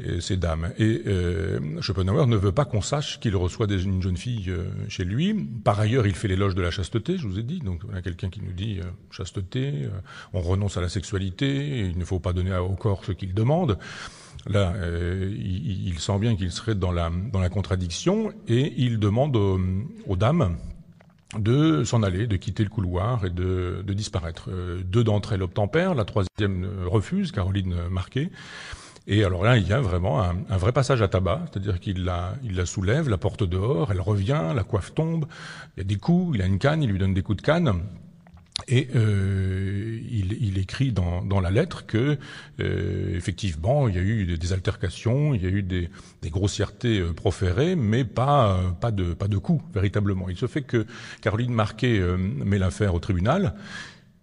Speaker 1: euh, ces dames. Et euh, Schopenhauer ne veut pas qu'on sache qu'il reçoit des, une jeune fille chez lui. Par ailleurs, il fait l'éloge de la chasteté, je vous ai dit. Donc, on a quelqu'un qui nous dit chasteté, on renonce à la sexualité, il ne faut pas donner au corps ce qu'il demande. Là, euh, il, sent bien qu'il serait dans la, contradiction et il demande aux, dames de s'en aller, de quitter le couloir et de, disparaître. Euh, deux d'entre elles obtempèrent, la troisième refuse, Caroline Marquet. Et alors là, il y a vraiment un, un vrai passage à tabac, c'est-à-dire qu'il la, il la soulève, la porte dehors, elle revient, la coiffe tombe, il y a des coups, il a une canne, il lui donne des coups de canne. Et euh, il, écrit dans, la lettre que, euh, effectivement, il y a eu des altercations, il y a eu des, des grossièretés euh, proférées, mais pas pas de pas de coups véritablement. Il se fait que Caroline Marquet met l'affaire au tribunal.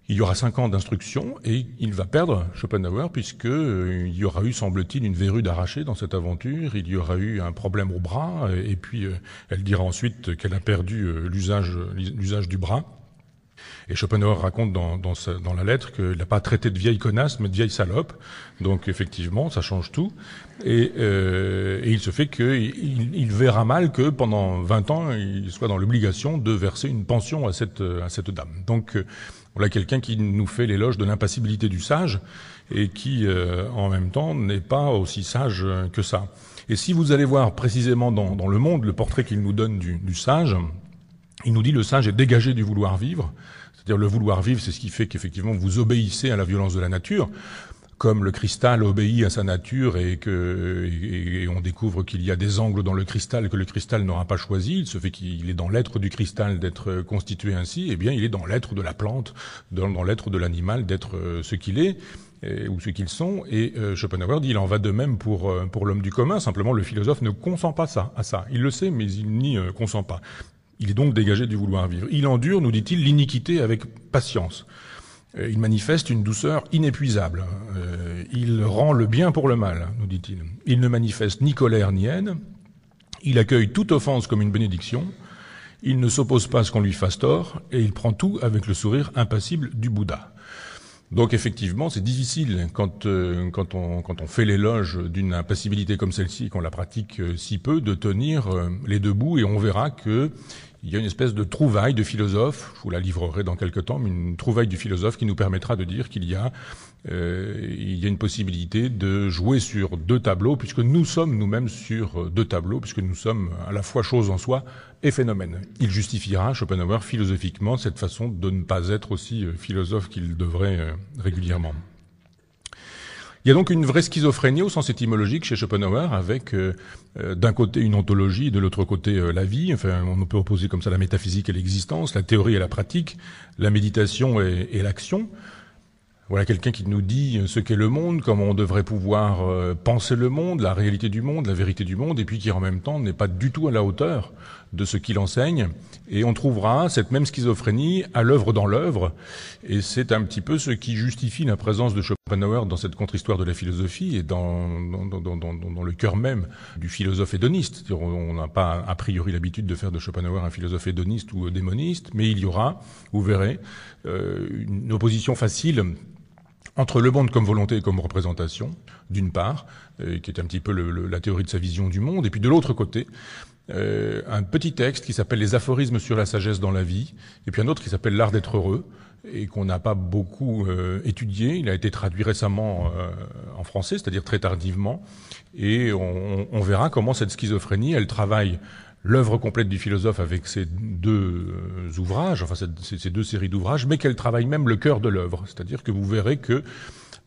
Speaker 1: Il y aura cinq ans d'instruction et il va perdre Schopenhauer puisque il y aura eu, semble-t-il, une verrue d'arraché dans cette aventure. Il y aura eu un problème au bras et puis elle dira ensuite qu'elle a perdu l'usage l'usage du bras. Et Schopenhauer raconte dans, la lettre qu'il n'a pas traité de vieille connasse, mais de vieille salope. Donc effectivement, ça change tout. Et, euh, il se fait qu'il verra mal que pendant 20 ans, il soit dans l'obligation de verser une pension à cette, à cette dame. Donc euh, voilà quelqu'un qui nous fait l'éloge de l'impassibilité du sage et qui, euh, en même temps, n'est pas aussi sage que ça. Et si vous allez voir précisément dans, le monde le portrait qu'il nous donne du, du, sage, il nous dit le sage est dégagé du vouloir vivre, c'est-à-dire le vouloir vivre, c'est ce qui fait qu'effectivement vous obéissez à la violence de la nature, comme le cristal obéit à sa nature et que on découvre qu'il y a des angles dans le cristal que le cristal n'aura pas choisi, il se fait qu'il est dans l'être du cristal d'être constitué ainsi, et eh bien il est dans l'être de la plante, dans, l'être de l'animal d'être euh, ce qu'il est. ou ce qu'ils sont. Et euh, Schopenhauer dit il en va de même pour euh, pour l'homme du commun. Simplement, le philosophe ne consent pas ça à ça. Il le sait, mais il n'y consent pas. Il est donc dégagé du vouloir vivre. Il endure, nous dit-il, l'iniquité avec patience. Euh, il manifeste une douceur inépuisable. Euh, il rend le bien pour le mal, nous dit-il. Il ne manifeste ni colère ni haine. Il accueille toute offense comme une bénédiction. Il ne s'oppose pas à ce qu'on lui fasse tort. Et il prend tout avec le sourire impassible du Bouddha. Donc effectivement, c'est difficile quand, euh, quand, on, quand on fait l'éloge d'une impassibilité comme celle-ci qu'on la pratique euh, si peu, de tenir euh, les deux bouts et on verra que il y a une espèce de trouvaille de philosophe, je vous la livrerai dans quelques temps, mais une trouvaille du philosophe qui nous permettra de dire qu'il y a euh, il y a une possibilité de jouer sur deux tableaux, puisque nous sommes nous-mêmes sur euh, deux tableaux, puisque nous sommes à la fois chose en soi et phénomène. Il justifiera, Schopenhauer, philosophiquement, cette façon de ne pas être aussi euh, philosophe qu'il devrait régulièrement. Il y a donc une vraie schizophrénie au sens étymologique chez Schopenhauer, avec d'un côté une ontologie, de l'autre côté la vie. Enfin, on peut opposer comme ça la métaphysique et l'existence, la théorie et la pratique, la méditation et l'action. Voilà quelqu'un qui nous dit euh, ce qu'est le monde, comment on devrait pouvoir euh, penser le monde, la réalité du monde, la vérité du monde, et puis qui en même temps n'est pas du tout à la hauteur de ce qu'il enseigne. Et on trouvera cette même schizophrénie à l'œuvre dans l'œuvre. Et c'est un petit peu ce qui justifie la présence de Schopenhauer dans cette contre-histoire de la philosophie et dans, dans, le cœur même du philosophe hédoniste. On n'a pas a priori l'habitude de faire de Schopenhauer un philosophe hédoniste ou démoniste, mais il y aura, vous verrez, euh, une opposition facile entre le monde comme volonté et comme représentation, d'une part, euh, qui est un petit peu la théorie de sa vision du monde, et puis de l'autre côté, euh, un petit texte qui s'appelle Les aphorismes sur la sagesse dans la vie, et puis un autre qui s'appelle L'art d'être heureux, et qu'on n'a pas beaucoup euh, étudié. Il a été traduit récemment en français, c'est-à-dire très tardivement, et on, on, verra comment cette schizophrénie, elle travaille l'œuvre complète du philosophe avec ses deux euh, ouvrages, enfin ces deux séries d'ouvrages, mais qu'elle travaille même le cœur de l'œuvre. C'est-à-dire que vous verrez que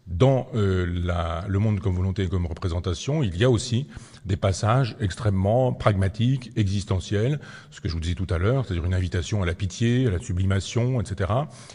Speaker 1: dans euh, le monde comme volonté et comme représentation, il y a aussi des passages extrêmement pragmatiques, existentiels, ce que je vous disais tout à l'heure, c'est-à-dire une invitation à la pitié, à la sublimation, etc.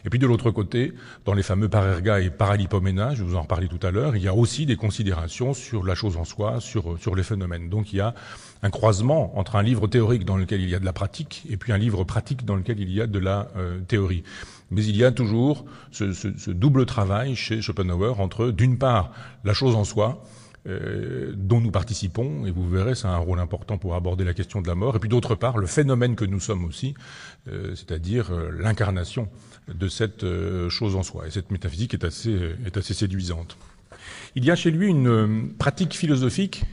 Speaker 1: Et puis de l'autre côté, dans les fameux parerga et paralipomena, je vous en reparlais tout à l'heure, il y a aussi des considérations sur la chose en soi, sur, sur les phénomènes. Donc il y a un croisement entre un livre théorique dans lequel il y a de la pratique et puis un livre pratique dans lequel il y a de la euh, théorie. Mais il y a toujours ce, double travail chez Schopenhauer entre, d'une part, la chose en soi, euh, dont nous participons, et vous verrez, ça a un rôle important pour aborder la question de la mort, et puis d'autre part, le phénomène que nous sommes aussi, euh, c'est-à-dire l'incarnation de cette chose en soi. Et cette métaphysique est assez, est assez séduisante. Il y a chez lui une pratique philosophique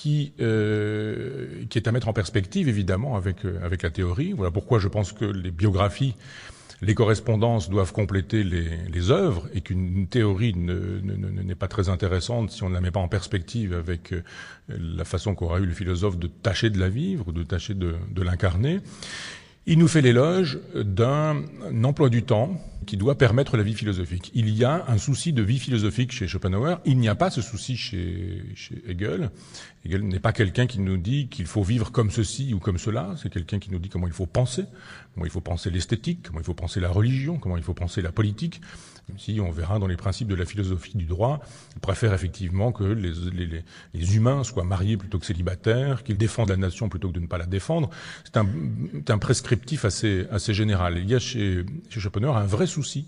Speaker 1: qui, euh, qui est à mettre en perspective, évidemment, avec, euh, avec la théorie. Voilà pourquoi je pense que les biographies, les correspondances doivent compléter les, les œuvres et qu'une théorie n'est ne, ne, pas très intéressante si on ne la met pas en perspective avec euh, la façon qu'aura eu le philosophe de tâcher de la vivre ou de tâcher de, de l'incarner. Il nous fait l'éloge d'un emploi du temps qui doit permettre la vie philosophique. Il y a un souci de vie philosophique chez Schopenhauer, il n'y a pas ce souci chez, Hegel. Hegel n'est pas quelqu'un qui nous dit qu'il faut vivre comme ceci ou comme cela, c'est quelqu'un qui nous dit comment il faut penser, comment il faut penser l'esthétique, comment il faut penser la religion, comment il faut penser la politique. Même si on verra dans les principes de la philosophie du droit, il préfère effectivement que les, les, humains soient mariés plutôt que célibataires, qu'ils défendent la nation plutôt que de ne pas la défendre. C'est un, prescriptif assez, assez général. Il y a chez, chez Schopenhauer un vrai souci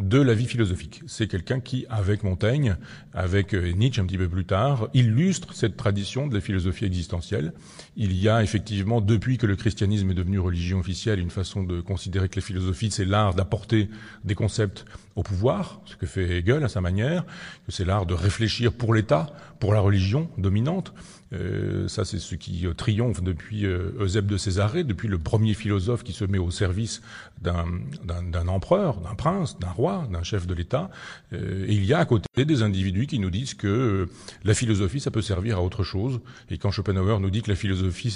Speaker 1: de la vie philosophique. C'est quelqu'un qui, avec Montaigne, avec euh, Nietzsche un petit peu plus tard, illustre cette tradition de la philosophie existentielle. Il y a effectivement, depuis que le christianisme est devenu religion officielle, une façon de considérer que la philosophie, c'est l'art d'apporter des concepts au pouvoir, ce que fait Hegel à sa manière, que c'est l'art de réfléchir pour l'État, pour la religion dominante. Euh, ça, c'est ce qui euh, triomphe depuis Eusèbe de Césarée, depuis le premier philosophe qui se met au service d'un empereur, d'un prince, d'un roi d'un chef de l'État. Euh, et il y a à côté des individus qui nous disent que euh, la philosophie, ça peut servir à autre chose. Et quand Schopenhauer nous dit que la philosophie,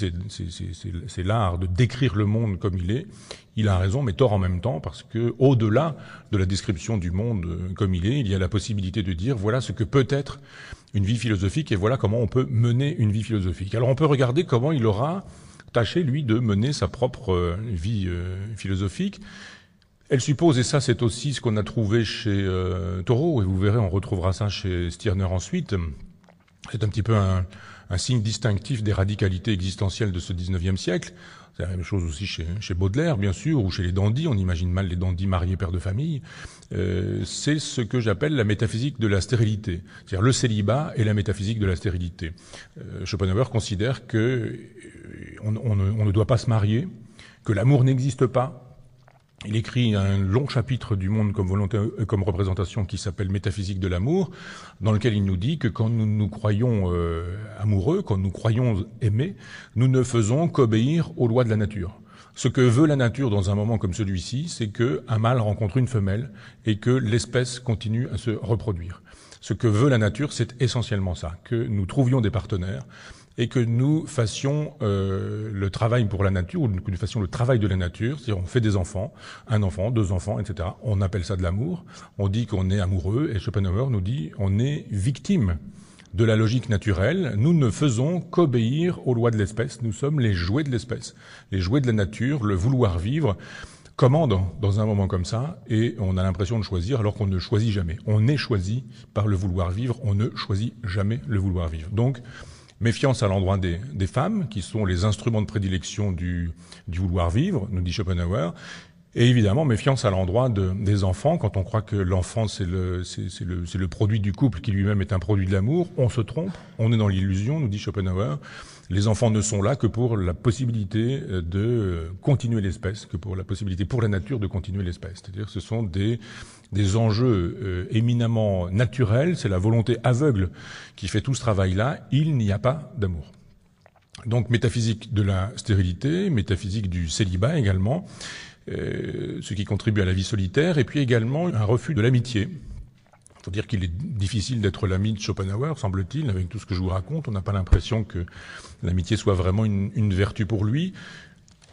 Speaker 1: c'est l'art de décrire le monde comme il est, il a raison, mais tort en même temps, parce que au-delà de la description du monde euh, comme il est, il y a la possibilité de dire voilà ce que peut être une vie philosophique et voilà comment on peut mener une vie philosophique. Alors on peut regarder comment il aura tâché, lui, de mener sa propre vie philosophique. Elle suppose, et ça c'est aussi ce qu'on a trouvé chez euh, Taureau, et vous verrez, on retrouvera ça chez Stirner ensuite, c'est un petit peu un, signe distinctif des radicalités existentielles de ce 19e siècle. C'est la même chose aussi chez, chez, Baudelaire, bien sûr, ou chez les dandys. On imagine mal les dandys mariés pères de famille. Euh, c'est ce que j'appelle la métaphysique de la stérilité, c'est-à-dire le célibat et la métaphysique de la stérilité. Euh, Schopenhauer considère que euh, on, on ne doit pas se marier, que l'amour n'existe pas, il écrit un long chapitre du monde comme, volonté, euh, comme représentation qui s'appelle Métaphysique de l'amour, dans lequel il nous dit que quand nous nous croyons euh, amoureux, quand nous croyons aimés, nous ne faisons qu'obéir aux lois de la nature. Ce que veut la nature dans un moment comme celui-ci, c'est que un mâle rencontre une femelle et que l'espèce continue à se reproduire. Ce que veut la nature, c'est essentiellement ça, que nous trouvions des partenaires et que nous fassions euh, le travail pour la nature, ou que nous fassions le travail de la nature, c'est-à-dire on fait des enfants, un enfant, deux enfants, etc. On appelle ça de l'amour, on dit qu'on est amoureux, et Schopenhauer nous dit on est victime de la logique naturelle, nous ne faisons qu'obéir aux lois de l'espèce, nous sommes les jouets de l'espèce, les jouets de la nature, le vouloir vivre commande dans un moment comme ça et on a l'impression de choisir alors qu'on ne choisit jamais. On est choisi par le vouloir vivre, on ne choisit jamais le vouloir vivre. Donc Méfiance à l'endroit des, femmes, qui sont les instruments de prédilection du, du vouloir vivre, nous dit Schopenhauer. Et évidemment, méfiance à l'endroit des enfants. Quand on croit que l'enfant, c'est le, c'est, le, c'est le produit du couple qui lui-même est un produit de l'amour, on se trompe, on est dans l'illusion, nous dit Schopenhauer. Les enfants ne sont là que pour la possibilité euh, de continuer l'espèce, que pour la possibilité pour la nature de continuer l'espèce. C'est-à-dire que ce sont des, des enjeux euh, éminemment naturels, c'est la volonté aveugle qui fait tout ce travail-là, il n'y a pas d'amour. Donc métaphysique de la stérilité, métaphysique du célibat également, euh, ce qui contribue à la vie solitaire, et puis également un refus de l'amitié, il faut dire qu'il est difficile d'être l'ami de Schopenhauer, semble-t-il, avec tout ce que je vous raconte. On n'a pas l'impression que l'amitié soit vraiment une, une, vertu pour lui.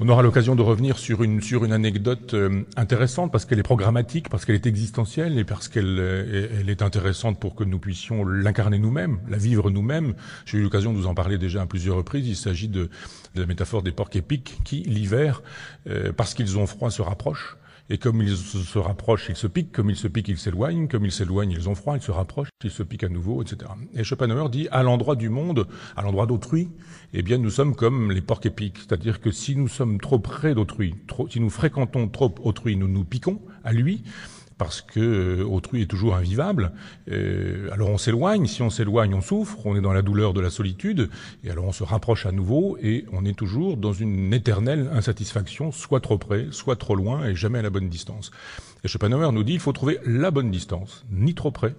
Speaker 1: On aura l'occasion de revenir sur une, sur une anecdote euh, intéressante parce qu'elle est programmatique, parce qu'elle est existentielle et parce qu'elle euh, elle est intéressante pour que nous puissions l'incarner nous-mêmes, la vivre nous-mêmes. J'ai eu l'occasion de vous en parler déjà à plusieurs reprises. Il s'agit de, la métaphore des porcs épiques qui, l'hiver, euh, parce qu'ils ont froid, se rapprochent et comme ils se rapprochent, ils se piquent. Comme ils se piquent, ils s'éloignent. Comme ils s'éloignent, ils ont froid, ils se rapprochent, ils se piquent à nouveau, etc. Et Schopenhauer dit, à l'endroit du monde, à l'endroit d'autrui, eh bien, nous sommes comme les porcs épiques. C'est-à-dire que si nous sommes trop près d'autrui, si nous fréquentons trop autrui, nous nous piquons à lui parce que euh, autrui est toujours invivable. Euh, alors on s'éloigne, si on s'éloigne, on souffre, on est dans la douleur de la solitude, et alors on se rapproche à nouveau, et on est toujours dans une éternelle insatisfaction, soit trop près, soit trop loin, et jamais à la bonne distance. Et Schopenhauer nous dit, il faut trouver la bonne distance, ni trop près,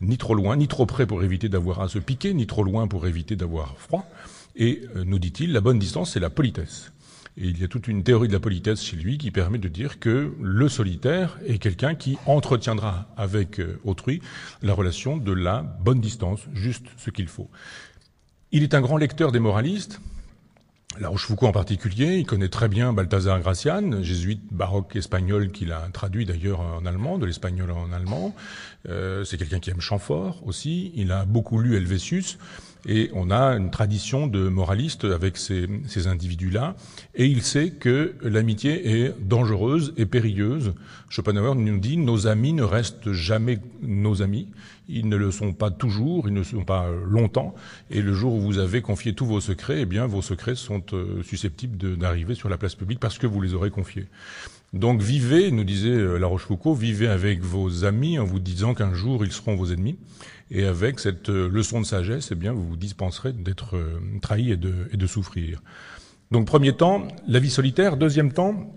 Speaker 1: ni trop loin, ni trop près pour éviter d'avoir à se piquer, ni trop loin pour éviter d'avoir froid. Et euh, nous dit-il, la bonne distance, c'est la politesse. Et il y a toute une théorie de la politesse chez lui qui permet de dire que le solitaire est quelqu'un qui entretiendra avec euh, autrui la relation de la bonne distance, juste ce qu'il faut. Il est un grand lecteur des moralistes, la Rochefoucauld en particulier, il connaît très bien Balthazar Gracian, jésuite baroque espagnol qu'il a traduit d'ailleurs en allemand, de l'espagnol en allemand. Euh, c'est quelqu'un qui aime Chamfort aussi. Il a beaucoup lu Helvétius. Et on a une tradition de moraliste avec ces, individus-là. Et il sait que l'amitié est dangereuse et périlleuse. Schopenhauer nous dit, nos amis ne restent jamais nos amis. Ils ne le sont pas toujours, ils ne le sont pas longtemps. Et le jour où vous avez confié tous vos secrets, eh bien, vos secrets sont euh, susceptibles d'arriver sur la place publique parce que vous les aurez confiés. Donc vivez, nous disait euh, La Rochefoucauld, vivez avec vos amis en vous disant qu'un jour ils seront vos ennemis. Et avec cette euh, leçon de sagesse, eh bien, vous vous dispenserez d'être euh, trahi et de, souffrir. Donc premier temps, la vie solitaire. Deuxième temps,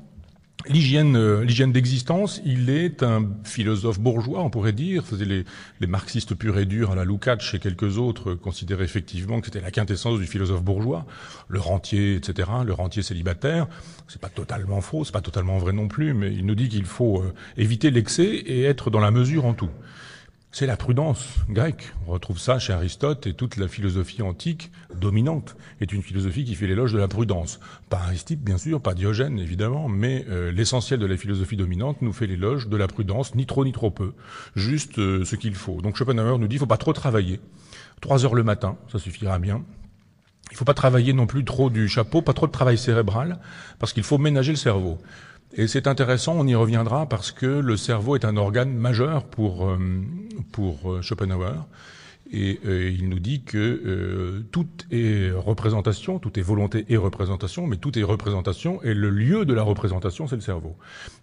Speaker 1: L'hygiène, euh, d'existence, il est un philosophe bourgeois, on pourrait dire. Les, les marxistes purs et durs à la Lukács et quelques autres considéraient effectivement que c'était la quintessence du philosophe bourgeois, le rentier, etc., le rentier célibataire. C'est pas totalement faux, c'est pas totalement vrai non plus, mais il nous dit qu'il faut éviter l'excès et être dans la mesure en tout c'est la prudence grecque. On retrouve ça chez Aristote et toute la philosophie antique dominante est une philosophie qui fait l'éloge de la prudence. Pas Aristide, bien sûr, pas Diogène, évidemment, mais euh, l'essentiel de la philosophie dominante nous fait l'éloge de la prudence, ni trop ni trop peu, juste euh, ce qu'il faut. Donc Schopenhauer nous dit, il faut pas trop travailler. Trois heures le matin, ça suffira bien. Il ne faut pas travailler non plus trop du chapeau, pas trop de travail cérébral, parce qu'il faut ménager le cerveau. Et c'est intéressant, on y reviendra parce que le cerveau est un organe majeur pour, euh, pour euh, Schopenhauer. Et euh, il nous dit que tout est représentation, tout est volonté et représentation, mais tout est représentation, et le lieu de la représentation, c'est le cerveau.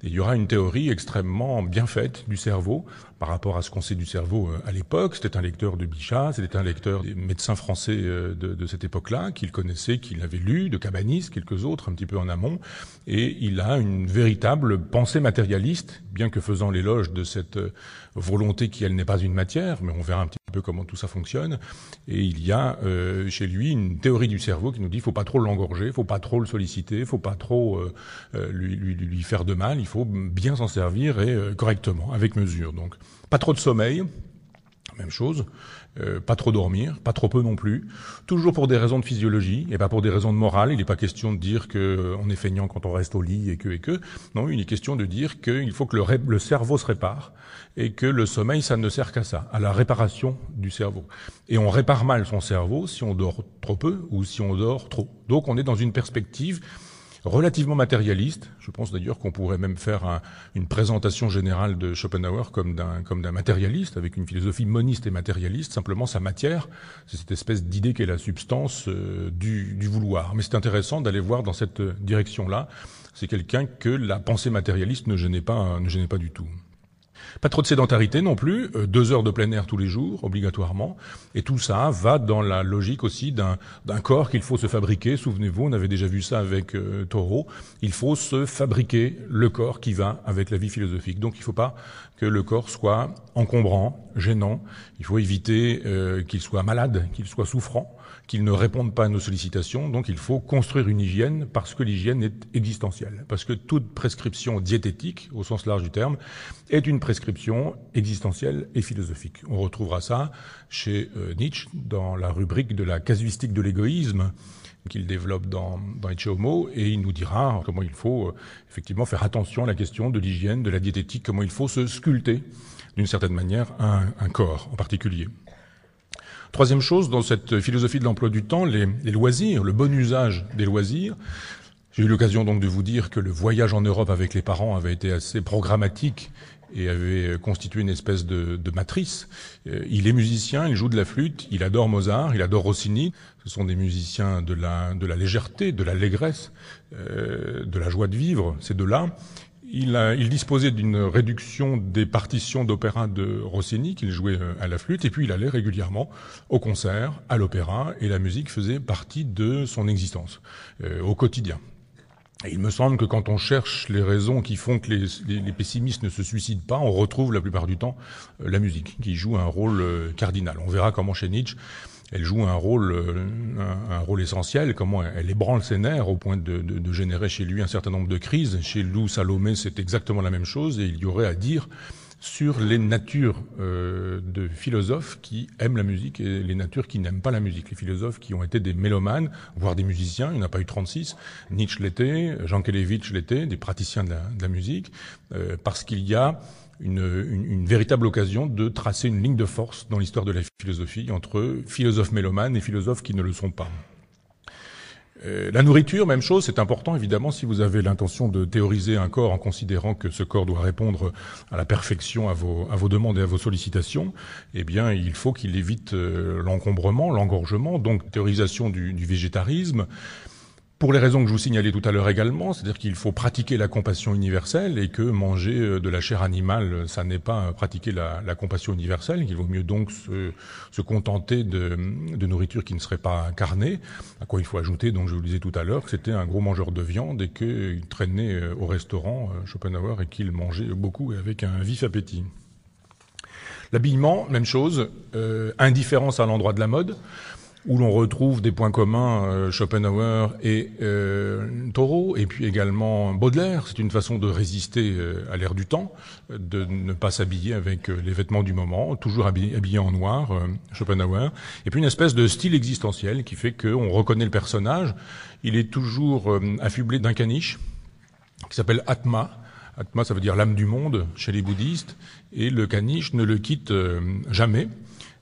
Speaker 1: Et il y aura une théorie extrêmement bien faite du cerveau par rapport à ce qu'on sait du cerveau euh, à l'époque. C'était un lecteur de Bichat, c'était un lecteur des médecins français euh, de, cette époque-là, qu'il connaissait, qu'il avait lu, de Cabanis, quelques autres, un petit peu en amont. Et il a une véritable pensée matérialiste, bien que faisant l'éloge de cette euh, volonté qui, elle, n'est pas une matière, mais on verra un petit peu comment tout ça fonctionne. Et il y a chez lui une théorie du cerveau qui nous dit faut pas trop l'engorger, faut pas trop le solliciter, faut pas trop lui, faire de mal, il faut bien s'en servir et correctement, avec mesure. Donc, pas trop de sommeil, même chose. Euh, pas trop dormir, pas trop peu non plus, toujours pour des raisons de physiologie et pas pour des raisons de morale. Il n'est pas question de dire que euh, on est feignant quand on reste au lit et que et que. Non, il est question de dire qu'il faut que le, cerveau se répare et que le sommeil, ça ne sert qu'à ça, à la réparation du cerveau. Et on répare mal son cerveau si on dort trop peu ou si on dort trop. Donc on est dans une perspective relativement matérialiste. Je pense d'ailleurs qu'on pourrait même faire une présentation générale de Schopenhauer comme d'un comme d'un matérialiste, avec une philosophie moniste et matérialiste. Simplement, sa matière, c'est cette espèce d'idée qui est la substance euh, du, du vouloir. Mais c'est intéressant d'aller voir dans cette euh, direction-là. C'est quelqu'un que la pensée matérialiste ne gênait pas ne gênait pas du tout. Pas trop de sédentarité non plus, euh, deux heures de plein air tous les jours, obligatoirement. Et tout ça va dans la logique aussi d'un corps qu'il faut se fabriquer. Souvenez-vous, on avait déjà vu ça avec euh, Taureau. Il faut se fabriquer le corps qui va avec la vie philosophique. Donc il ne faut pas que le corps soit encombrant, gênant. Il faut éviter euh, qu'il soit malade, qu'il soit souffrant qu'ils ne répondent pas à nos sollicitations. Donc il faut construire une hygiène parce que l'hygiène est existentielle. Parce que toute prescription diététique, au sens large du terme, est une prescription existentielle et philosophique. On retrouvera ça chez euh, Nietzsche dans la rubrique de la casuistique de l'égoïsme qu'il développe dans, dans Homo, et il nous dira comment il faut euh, effectivement faire attention à la question de l'hygiène, de la diététique, comment il faut se sculpter d'une certaine manière un corps en particulier. Troisième chose, dans cette philosophie de l'emploi du temps, les, loisirs, le bon usage des loisirs, j'ai eu l'occasion donc de vous dire que le voyage en Europe avec les parents avait été assez programmatique et avait constitué une espèce de, matrice. Euh, il est musicien, il joue de la flûte, il adore Mozart, il adore Rossini. Ce sont des musiciens de la, de la légèreté, de l'allégresse, euh, de la joie de vivre, c'est de là il, disposait d'une réduction des partitions d'opéra de Rossini qu'il jouait euh, à la flûte, et puis il allait régulièrement au concert, à l'opéra, et la musique faisait partie de son existence euh, au quotidien. Et il me semble que quand on cherche les raisons qui font que les, les, pessimistes ne se suicident pas, on retrouve la plupart du temps euh, la musique, qui joue un rôle cardinal. On verra comment chez Nietzsche, elle joue un rôle, euh, un, rôle essentiel. Comment elle ébranle ses nerfs au point de, de, générer chez lui un certain nombre de crises. Chez Lou Salomé, c'est exactement la même chose, et il y aurait à dire sur les natures euh, de philosophes qui aiment la musique et les natures qui n'aiment pas la musique. Les philosophes qui ont été des mélomanes, voire des musiciens, il n'y en a pas eu 36. Nietzsche l'était, Jean Kelevitch l'était, des praticiens de la, musique, euh, parce qu'il y a une, véritable occasion de tracer une ligne de force dans l'histoire de la philosophie entre philosophes mélomanes et philosophes qui ne le sont pas. Euh, la nourriture, même chose, c'est important évidemment si vous avez l'intention de théoriser un corps en considérant que ce corps doit répondre à la perfection à vos, à vos demandes et à vos sollicitations, eh bien il faut qu'il évite euh, l'encombrement, l'engorgement, donc théorisation du, du végétarisme, pour les raisons que je vous signalais tout à l'heure également, c'est-à-dire qu'il faut pratiquer la compassion universelle et que manger euh, de la chair animale, euh, ça n'est pas euh, pratiquer la, compassion universelle, qu'il vaut mieux donc se, contenter de, nourriture qui ne serait pas carnée, à quoi il faut ajouter, donc je vous le disais tout à l'heure, que c'était un gros mangeur de viande et qu'il traînait au restaurant Schopenhauer et qu'il mangeait beaucoup et avec un vif appétit. L'habillement, même chose, indifférence à l'endroit de la mode où l'on retrouve des points communs euh, Schopenhauer et euh, Thoreau, et puis également Baudelaire. C'est une façon de résister euh, à l'ère du temps, de ne pas s'habiller avec les vêtements du moment, toujours habillé, en noir, Schopenhauer. Et puis une espèce de style existentiel qui fait qu'on reconnaît le personnage. Il est toujours affublé d'un caniche qui s'appelle Atma. Atma, ça veut dire l'âme du monde chez les bouddhistes, et le caniche ne le quitte jamais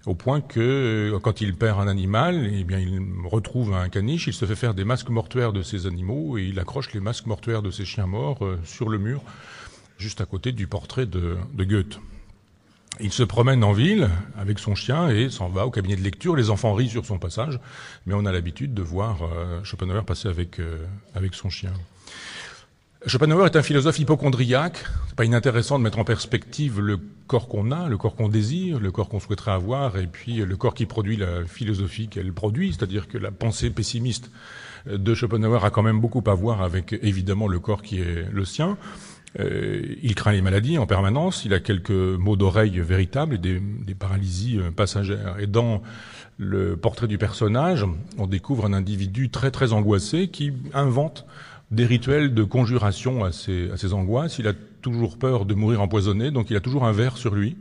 Speaker 1: au point que euh, quand il perd un animal, eh bien il retrouve un caniche, il se fait faire des masques mortuaires de ses animaux et il accroche les masques mortuaires de ses chiens morts euh, sur le mur, juste à côté du portrait de, de Goethe. Il se promène en ville avec son chien et s'en va au cabinet de lecture. Les enfants rient sur son passage, mais on a l'habitude de voir euh, Schopenhauer passer avec, avec son chien. Schopenhauer est un philosophe hypochondriaque. C'est pas inintéressant de mettre en perspective le corps qu'on a, le corps qu'on désire, le corps qu'on souhaiterait avoir, et puis euh, le corps qui produit la philosophie qu'elle produit. C'est-à-dire que la pensée pessimiste euh, de Schopenhauer a quand même beaucoup à voir avec évidemment le corps qui est le sien. Euh, il craint les maladies en permanence. Il a quelques maux d'oreille véritables et des, des paralysies passagères. Et dans le portrait du personnage, on découvre un individu très très angoissé qui invente des rituels de conjuration à ses, angoisses. Il a toujours peur de mourir empoisonné, donc il a toujours un verre sur lui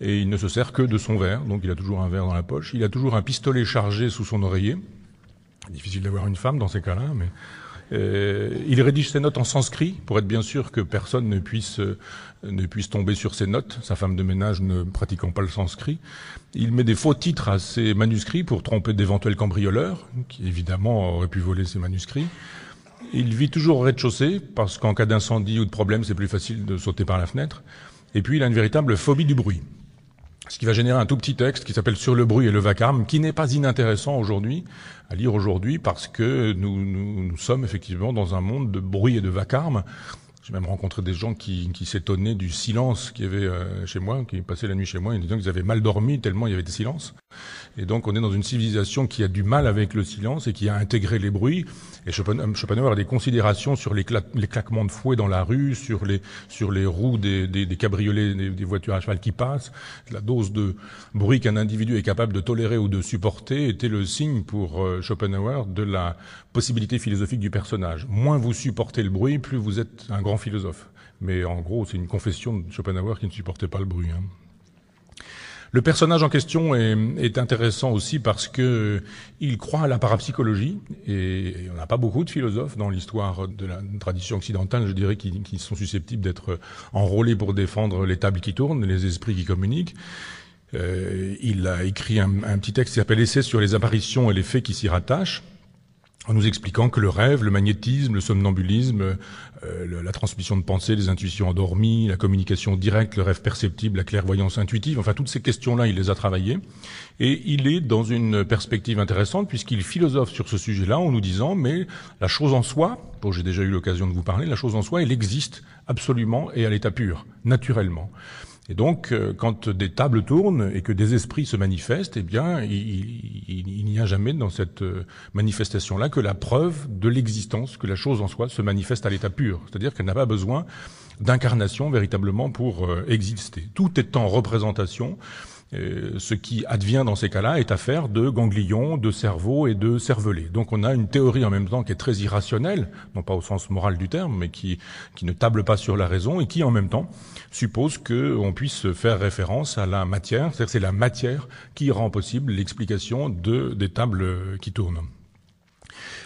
Speaker 1: et il ne se sert que de son verre, donc il a toujours un verre dans la poche. Il a toujours un pistolet chargé sous son oreiller. Difficile d'avoir une femme dans ces cas-là, mais euh, il rédige ses notes en sanskrit pour être bien sûr que personne ne puisse euh, ne puisse tomber sur ses notes. Sa femme de ménage ne pratiquant pas le sanskrit, il met des faux titres à ses manuscrits pour tromper d'éventuels cambrioleurs qui évidemment auraient pu voler ses manuscrits. Il vit toujours au rez-de-chaussée parce qu'en cas d'incendie ou de problème, c'est plus facile de sauter par la fenêtre. Et puis, il a une véritable phobie du bruit. Ce qui va générer un tout petit texte qui s'appelle Sur le bruit et le vacarme, qui n'est pas inintéressant aujourd'hui, à lire aujourd'hui, parce que nous, nous, sommes effectivement dans un monde de bruit et de vacarme. J'ai même rencontré des gens qui, qui s'étonnaient du silence qu'il y avait euh, chez moi, qui passaient la nuit chez moi, et disant qu'ils avaient mal dormi tellement il y avait des silences. Et donc on est dans une civilisation qui a du mal avec le silence et qui a intégré les bruits. Et Schopenhauer a des considérations sur les, claquements de fouet dans la rue, sur les, roues des, cabriolets, des, voitures à cheval qui passent. La dose de bruit qu'un individu est capable de tolérer ou de supporter était le signe pour euh, Schopenhauer de la possibilité philosophique du personnage. Moins vous supportez le bruit, plus vous êtes un grand philosophe. Mais en gros, c'est une confession de Schopenhauer qui ne supportait pas le bruit. Hein. Le personnage en question est, intéressant aussi parce que euh, il croit à la parapsychologie et, on n'a pas beaucoup de philosophes dans l'histoire de la tradition occidentale, je dirais, qui, sont susceptibles d'être euh, enrôlés pour défendre les tables qui tournent, les esprits qui communiquent. Euh, il a écrit un, un petit texte qui s'appelle Essai sur les apparitions et les faits qui s'y rattachent en nous expliquant que le rêve, le magnétisme, le somnambulisme, euh, la transmission de pensée, les intuitions endormies, la communication directe, le rêve perceptible, la clairvoyance intuitive, enfin toutes ces questions-là, il les a travaillées. Et il est dans une perspective intéressante puisqu'il philosophe sur ce sujet-là en nous disant, mais la chose en soi, dont j'ai déjà eu l'occasion de vous parler, la chose en soi, elle existe absolument et à l'état pur, naturellement. Et donc, euh, quand des tables tournent et que des esprits se manifestent, eh bien, il, il n'y a jamais dans cette euh, manifestation-là que la preuve de l'existence, que la chose en soi se manifeste à l'état pur. C'est-à-dire qu'elle n'a pas besoin d'incarnation véritablement pour euh, exister. Tout est en représentation. Euh, ce qui advient dans ces cas-là est affaire de ganglions, de cerveau et de cervelets. Donc on a une théorie en même temps qui est très irrationnelle, non pas au sens moral du terme, mais qui, qui ne table pas sur la raison et qui en même temps suppose qu'on puisse faire référence à la matière, c'est-à-dire que c'est la matière qui rend possible l'explication de, des tables qui tournent.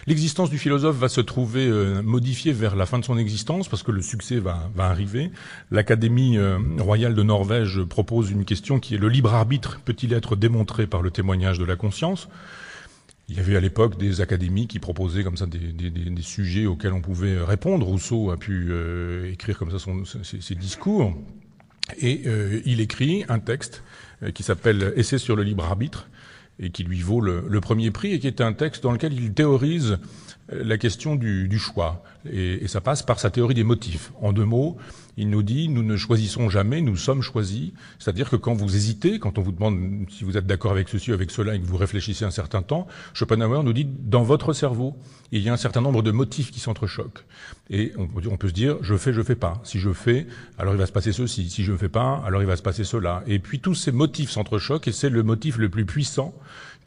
Speaker 1: L'existence du philosophe va se trouver euh, modifiée vers la fin de son existence parce que le succès va, arriver. L'Académie euh, royale de Norvège propose une question qui est le libre arbitre peut-il être démontré par le témoignage de la conscience il y avait à l'époque des académies qui proposaient comme ça des, sujets auxquels on pouvait répondre. Rousseau a pu euh, écrire comme ça ses, discours. Et il écrit un texte qui s'appelle Essai sur le libre arbitre, et qui lui vaut le, premier prix, et qui est un texte dans lequel il théorise euh, la question du, choix. et, ça passe par sa théorie des motifs. En deux mots, il nous dit nous ne choisissons jamais, nous sommes choisis. C'est-à-dire que quand vous hésitez, quand on vous demande si vous êtes d'accord avec ceci, avec cela, et que vous réfléchissez un certain temps, Schopenhauer nous dit dans votre cerveau, il y a un certain nombre de motifs qui s'entrechoquent. Et on, on peut se dire je fais, je fais pas. Si je fais, alors il va se passer ceci. Si je ne fais pas, alors il va se passer cela. Et puis tous ces motifs s'entrechoquent et c'est le motif le plus puissant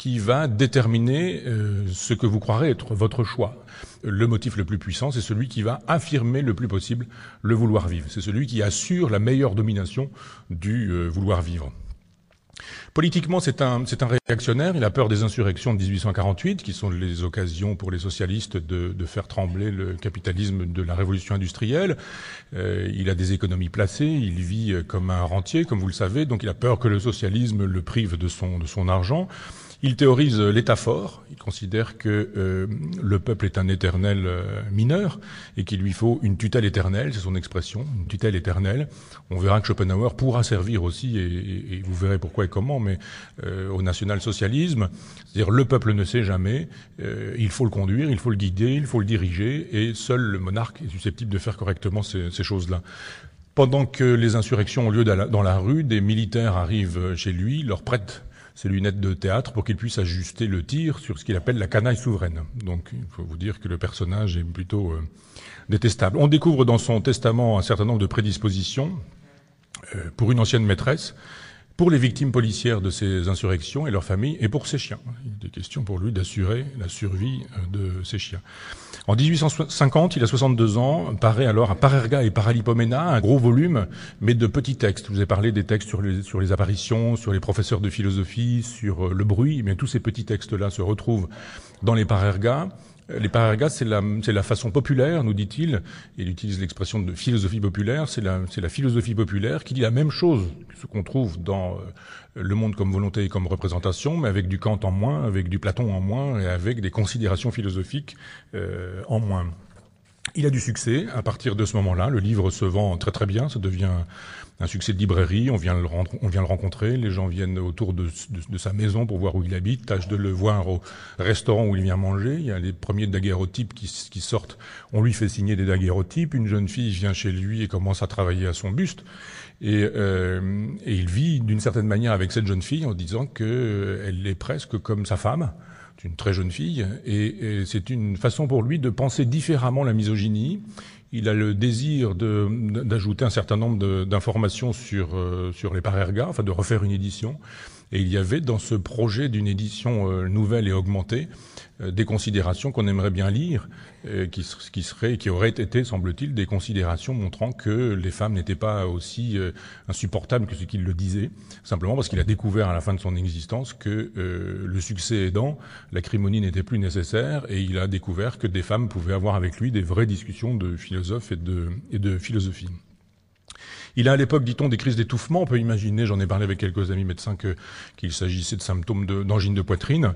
Speaker 1: qui va déterminer euh, ce que vous croirez être votre choix. Le motif le plus puissant, c'est celui qui va affirmer le plus possible le vouloir vivre. C'est celui qui assure la meilleure domination du euh, vouloir vivre. Politiquement, c'est un, un, réactionnaire. Il a peur des insurrections de 1848, qui sont les occasions pour les socialistes de, de faire trembler le capitalisme de la révolution industrielle. Euh, il a des économies placées, il vit comme un rentier, comme vous le savez, donc il a peur que le socialisme le prive de son, de son argent. Il théorise euh, l'État fort, il considère que euh, le peuple est un éternel euh, mineur et qu'il lui faut une tutelle éternelle, c'est son expression, une tutelle éternelle. On verra que Schopenhauer pourra servir aussi, et, vous verrez pourquoi et comment, mais au national-socialisme, c'est-à-dire le peuple ne sait jamais, il faut le conduire, il faut le guider, il faut le diriger, et seul le monarque est susceptible de faire correctement ces, ces choses-là. Pendant que les insurrections ont lieu dans la rue, des militaires arrivent chez lui, leur prêtent ses lunettes de théâtre pour qu'il puisse ajuster le tir sur ce qu'il appelle la canaille souveraine. Donc il faut vous dire que le personnage est plutôt euh, détestable. On découvre dans son testament un certain nombre de prédispositions euh, pour une ancienne maîtresse pour les victimes policières de ces insurrections et leurs familles, et pour ses chiens. Il est question pour lui d'assurer la survie euh, de ses chiens. En 1850, il a 62 ans, paraît alors à Parerga et Paralipomena un gros volume, mais de petits textes. Je vous ai parlé des textes sur les, sur les apparitions, sur les professeurs de philosophie, sur euh, le bruit, mais tous ces petits textes-là se retrouvent dans les Parerga. Les paragas, c'est la, façon populaire, nous dit-il, il utilise l'expression de philosophie populaire, c'est la, philosophie populaire qui dit la même chose que ce qu'on trouve dans euh, le monde comme volonté et comme représentation, mais avec du Kant en moins, avec du Platon en moins, et avec des considérations philosophiques euh, en moins. Il a du succès à partir de ce moment-là. Le livre se vend très très bien. Ça devient un succès de librairie, on vient le, rencontrer, les gens viennent autour de, sa maison pour voir où il habite, tâchent de le voir au restaurant où il vient manger, il y a les premiers daguerreotypes qui, sortent, on lui fait signer des daguerreotypes, une jeune fille vient chez lui et commence à travailler à son buste, et, euh, il vit d'une certaine manière avec cette jeune fille en disant qu'elle euh, est presque comme sa femme, une très jeune fille, et c'est une façon pour lui de penser différemment la misogynie, il a le désir d'ajouter un certain nombre d'informations sur, euh, sur les parergas, enfin de refaire une édition. Et il y avait dans ce projet d'une édition euh, nouvelle et augmentée euh, des considérations qu'on aimerait bien lire, euh, qui, qui, seraient, qui auraient été, semble-t-il, des considérations montrant que les femmes n'étaient pas aussi euh, insupportables que ce qu'il le disait, simplement parce qu'il a découvert à la fin de son existence que le succès aidant, l'acrimonie n'était plus nécessaire, et il a découvert que des femmes pouvaient avoir avec lui des vraies discussions de philosophes et de, et philosophie. Il a à l'époque, dit-on, des crises d'étouffement. On peut imaginer, j'en ai parlé avec quelques amis médecins, qu'il s'agissait de symptômes d'angine de poitrine.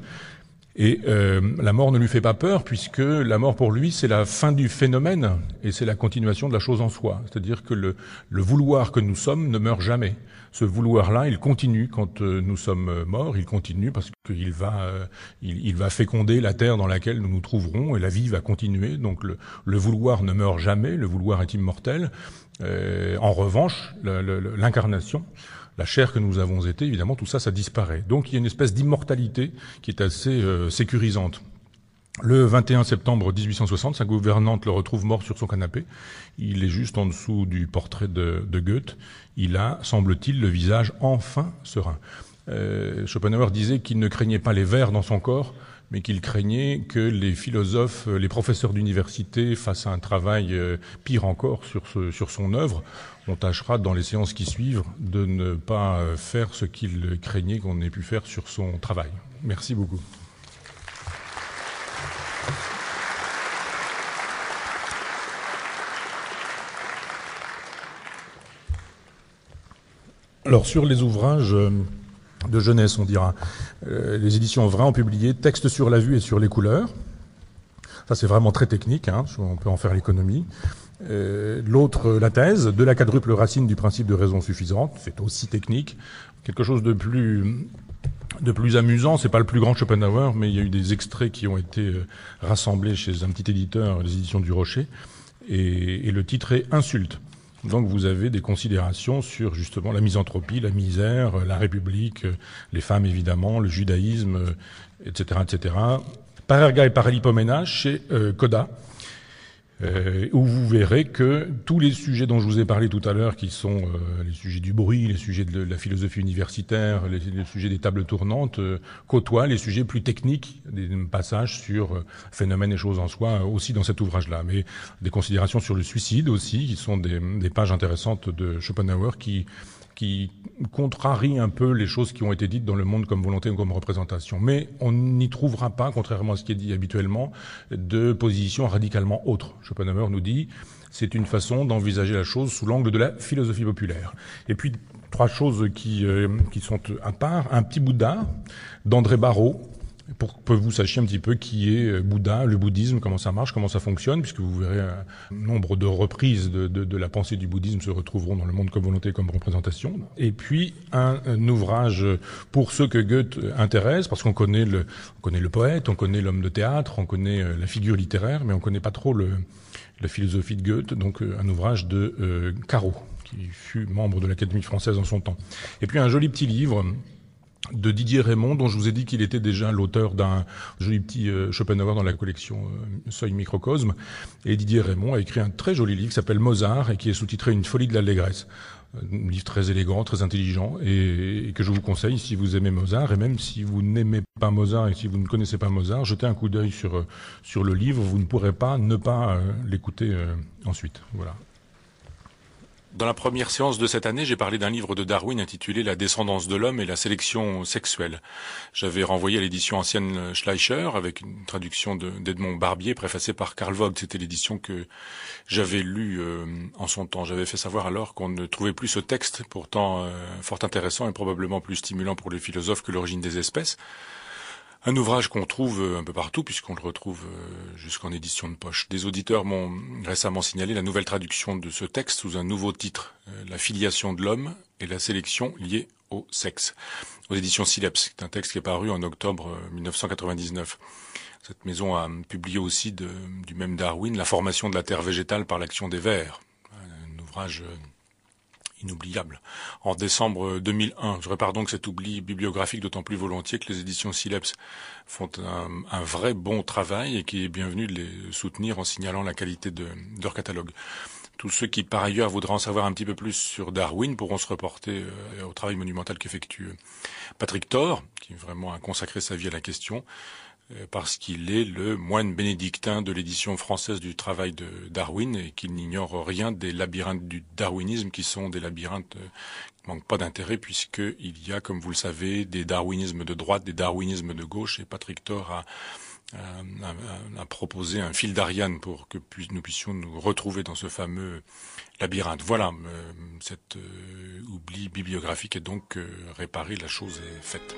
Speaker 1: Et euh, la mort ne lui fait pas peur puisque la mort pour lui c'est la fin du phénomène et c'est la continuation de la chose en soi. C'est-à-dire que le, vouloir que nous sommes ne meurt jamais. Ce vouloir-là, il continue quand euh, nous sommes euh, morts, il continue parce qu'il va, il, va féconder la terre dans laquelle nous nous trouverons et la vie va continuer. Donc le, vouloir ne meurt jamais, le vouloir est immortel. en revanche, l'incarnation la chair que nous avons été, évidemment, tout ça, ça disparaît. Donc il y a une espèce d'immortalité qui est assez euh, sécurisante. Le 21 septembre 1860, sa gouvernante le retrouve mort sur son canapé. Il est juste en dessous du portrait de, Goethe. Il a, semble-t-il, le visage enfin serein. Euh, Schopenhauer disait qu'il ne craignait pas les vers dans son corps, mais qu'il craignait que les philosophes, les professeurs d'université fassent un travail euh, pire encore sur, ce, sur son œuvre on tâchera dans les séances qui suivent de ne pas euh, faire ce qu'il craignait qu'on ait pu faire sur son travail. Merci beaucoup. Alors sur les ouvrages euh, de jeunesse, on dira, euh, les éditions Vrin ont publié Texte sur la vue et sur les couleurs. Ça c'est vraiment très technique, hein, on peut en faire l'économie. Euh, l'autre, la thèse de la quadruple racine du principe de raison suffisante. C'est aussi technique. Quelque chose de plus de plus amusant, c'est pas le plus grand Schopenhauer, mais il y a eu des extraits qui ont été euh, rassemblés chez un petit éditeur, les éditions du Rocher, et, le titre est Insulte. Donc vous avez des considérations sur justement la misanthropie, la misère, euh, la République, les femmes évidemment, le judaïsme, etc., etc. et Paralipomena chez Coda. Euh, où vous verrez que tous les sujets dont je vous ai parlé tout à l'heure, qui sont euh, les sujets du bruit, les sujets de la philosophie universitaire, les, sujets des tables tournantes, euh, côtoient les sujets plus techniques, des passages sur euh, phénomènes et choses en soi aussi dans cet ouvrage-là. Mais des considérations sur le suicide aussi, qui sont des, des pages intéressantes de Schopenhauer qui qui contrarie un peu les choses qui ont été dites dans le monde comme volonté ou comme représentation. Mais on n'y trouvera pas, contrairement à ce qui est dit habituellement, de position radicalement autre. Schopenhauer nous dit, c'est une façon d'envisager la chose sous l'angle de la philosophie populaire. Et puis, trois choses qui, euh, qui sont à part. Un petit Bouddha d'André Barrault, pour que vous sachiez un petit peu qui est euh, Bouddha, le bouddhisme, comment ça marche, comment ça fonctionne, puisque vous verrez un euh, nombre de reprises de, la pensée du bouddhisme se retrouveront dans le monde comme volonté, comme représentation. Et puis un, ouvrage pour ceux que Goethe euh, intéresse, parce qu'on connaît le, poète, on connaît l'homme de théâtre, on connaît la figure littéraire, mais on connaît pas trop la philosophie de Goethe, donc un ouvrage de Caro, qui fut membre de l'Académie française en son temps. Et puis un joli petit livre de Didier Raymond, dont je vous ai dit qu'il était déjà l'auteur d'un joli petit euh, Schopenhauer dans la collection euh, Seuil Microcosme. Et Didier Raymond a écrit un très joli livre qui s'appelle Mozart et qui est sous-titré Une folie de l'allégresse. Euh, un livre très élégant, très intelligent et, que je vous conseille si vous aimez Mozart et même si vous n'aimez pas Mozart et si vous ne connaissez pas Mozart, jetez un coup d'œil sur, sur le livre, vous ne pourrez pas ne pas l'écouter ensuite. Voilà. Dans la première séance de cette année, j'ai parlé d'un livre de Darwin intitulé La descendance de l'homme et la sélection sexuelle. J'avais renvoyé à l'édition ancienne Schleicher avec une traduction d'Edmond Barbier préfacée par Karl Vogt. C'était l'édition que j'avais lue euh, en son temps. J'avais fait savoir alors qu'on ne trouvait plus ce texte, pourtant euh, fort intéressant et probablement plus stimulant pour les philosophes que l'origine des espèces. Un ouvrage qu'on trouve euh, un peu partout, puisqu'on le retrouve euh, jusqu'en édition de poche. Des auditeurs m'ont récemment signalé la nouvelle traduction de ce texte sous un nouveau titre, euh, La filiation de l'homme et la sélection liée au sexe, aux éditions Sileps. C'est un texte qui est paru en octobre 1999. Cette maison a publié aussi du même Darwin La formation de la terre végétale par l'action des vers, un ouvrage inoubliable, en décembre 2001. Je répare donc cet oubli bibliographique d'autant plus volontiers que les éditions Sileps font un, vrai bon travail et qu'il est bienvenu de les soutenir en signalant la qualité de, leur catalogue. Tous ceux qui, par ailleurs, voudraient en savoir un petit peu plus sur Darwin pourront se reporter euh, au travail monumental qu'effectue euh, Patrick Thor, qui vraiment a consacré sa vie à la question. Euh, parce qu'il est le moine bénédictin de l'édition française du travail de Darwin et qu'il n'ignore rien des labyrinthes du darwinisme qui sont des labyrinthes euh, qui manquent pas d'intérêt puisqu'il y a, comme vous le savez, des darwinismes de droite, des darwinismes de gauche et Patrick Thor a, a proposé un fil d'Ariane pour que nous puissions nous retrouver dans ce fameux labyrinthe. Voilà, euh, cet oubli bibliographique est donc réparé, la chose est faite.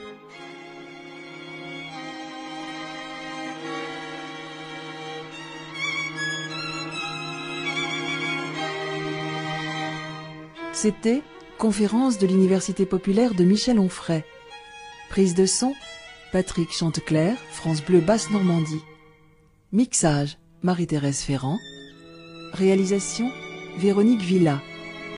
Speaker 1: C'était Conférence de l'Université populaire de Michel Onfray. Prise de son Patrick Chanteclair, France Bleu Basse-Normandie. Mixage Marie-Thérèse Ferrand. Réalisation Véronique Villa.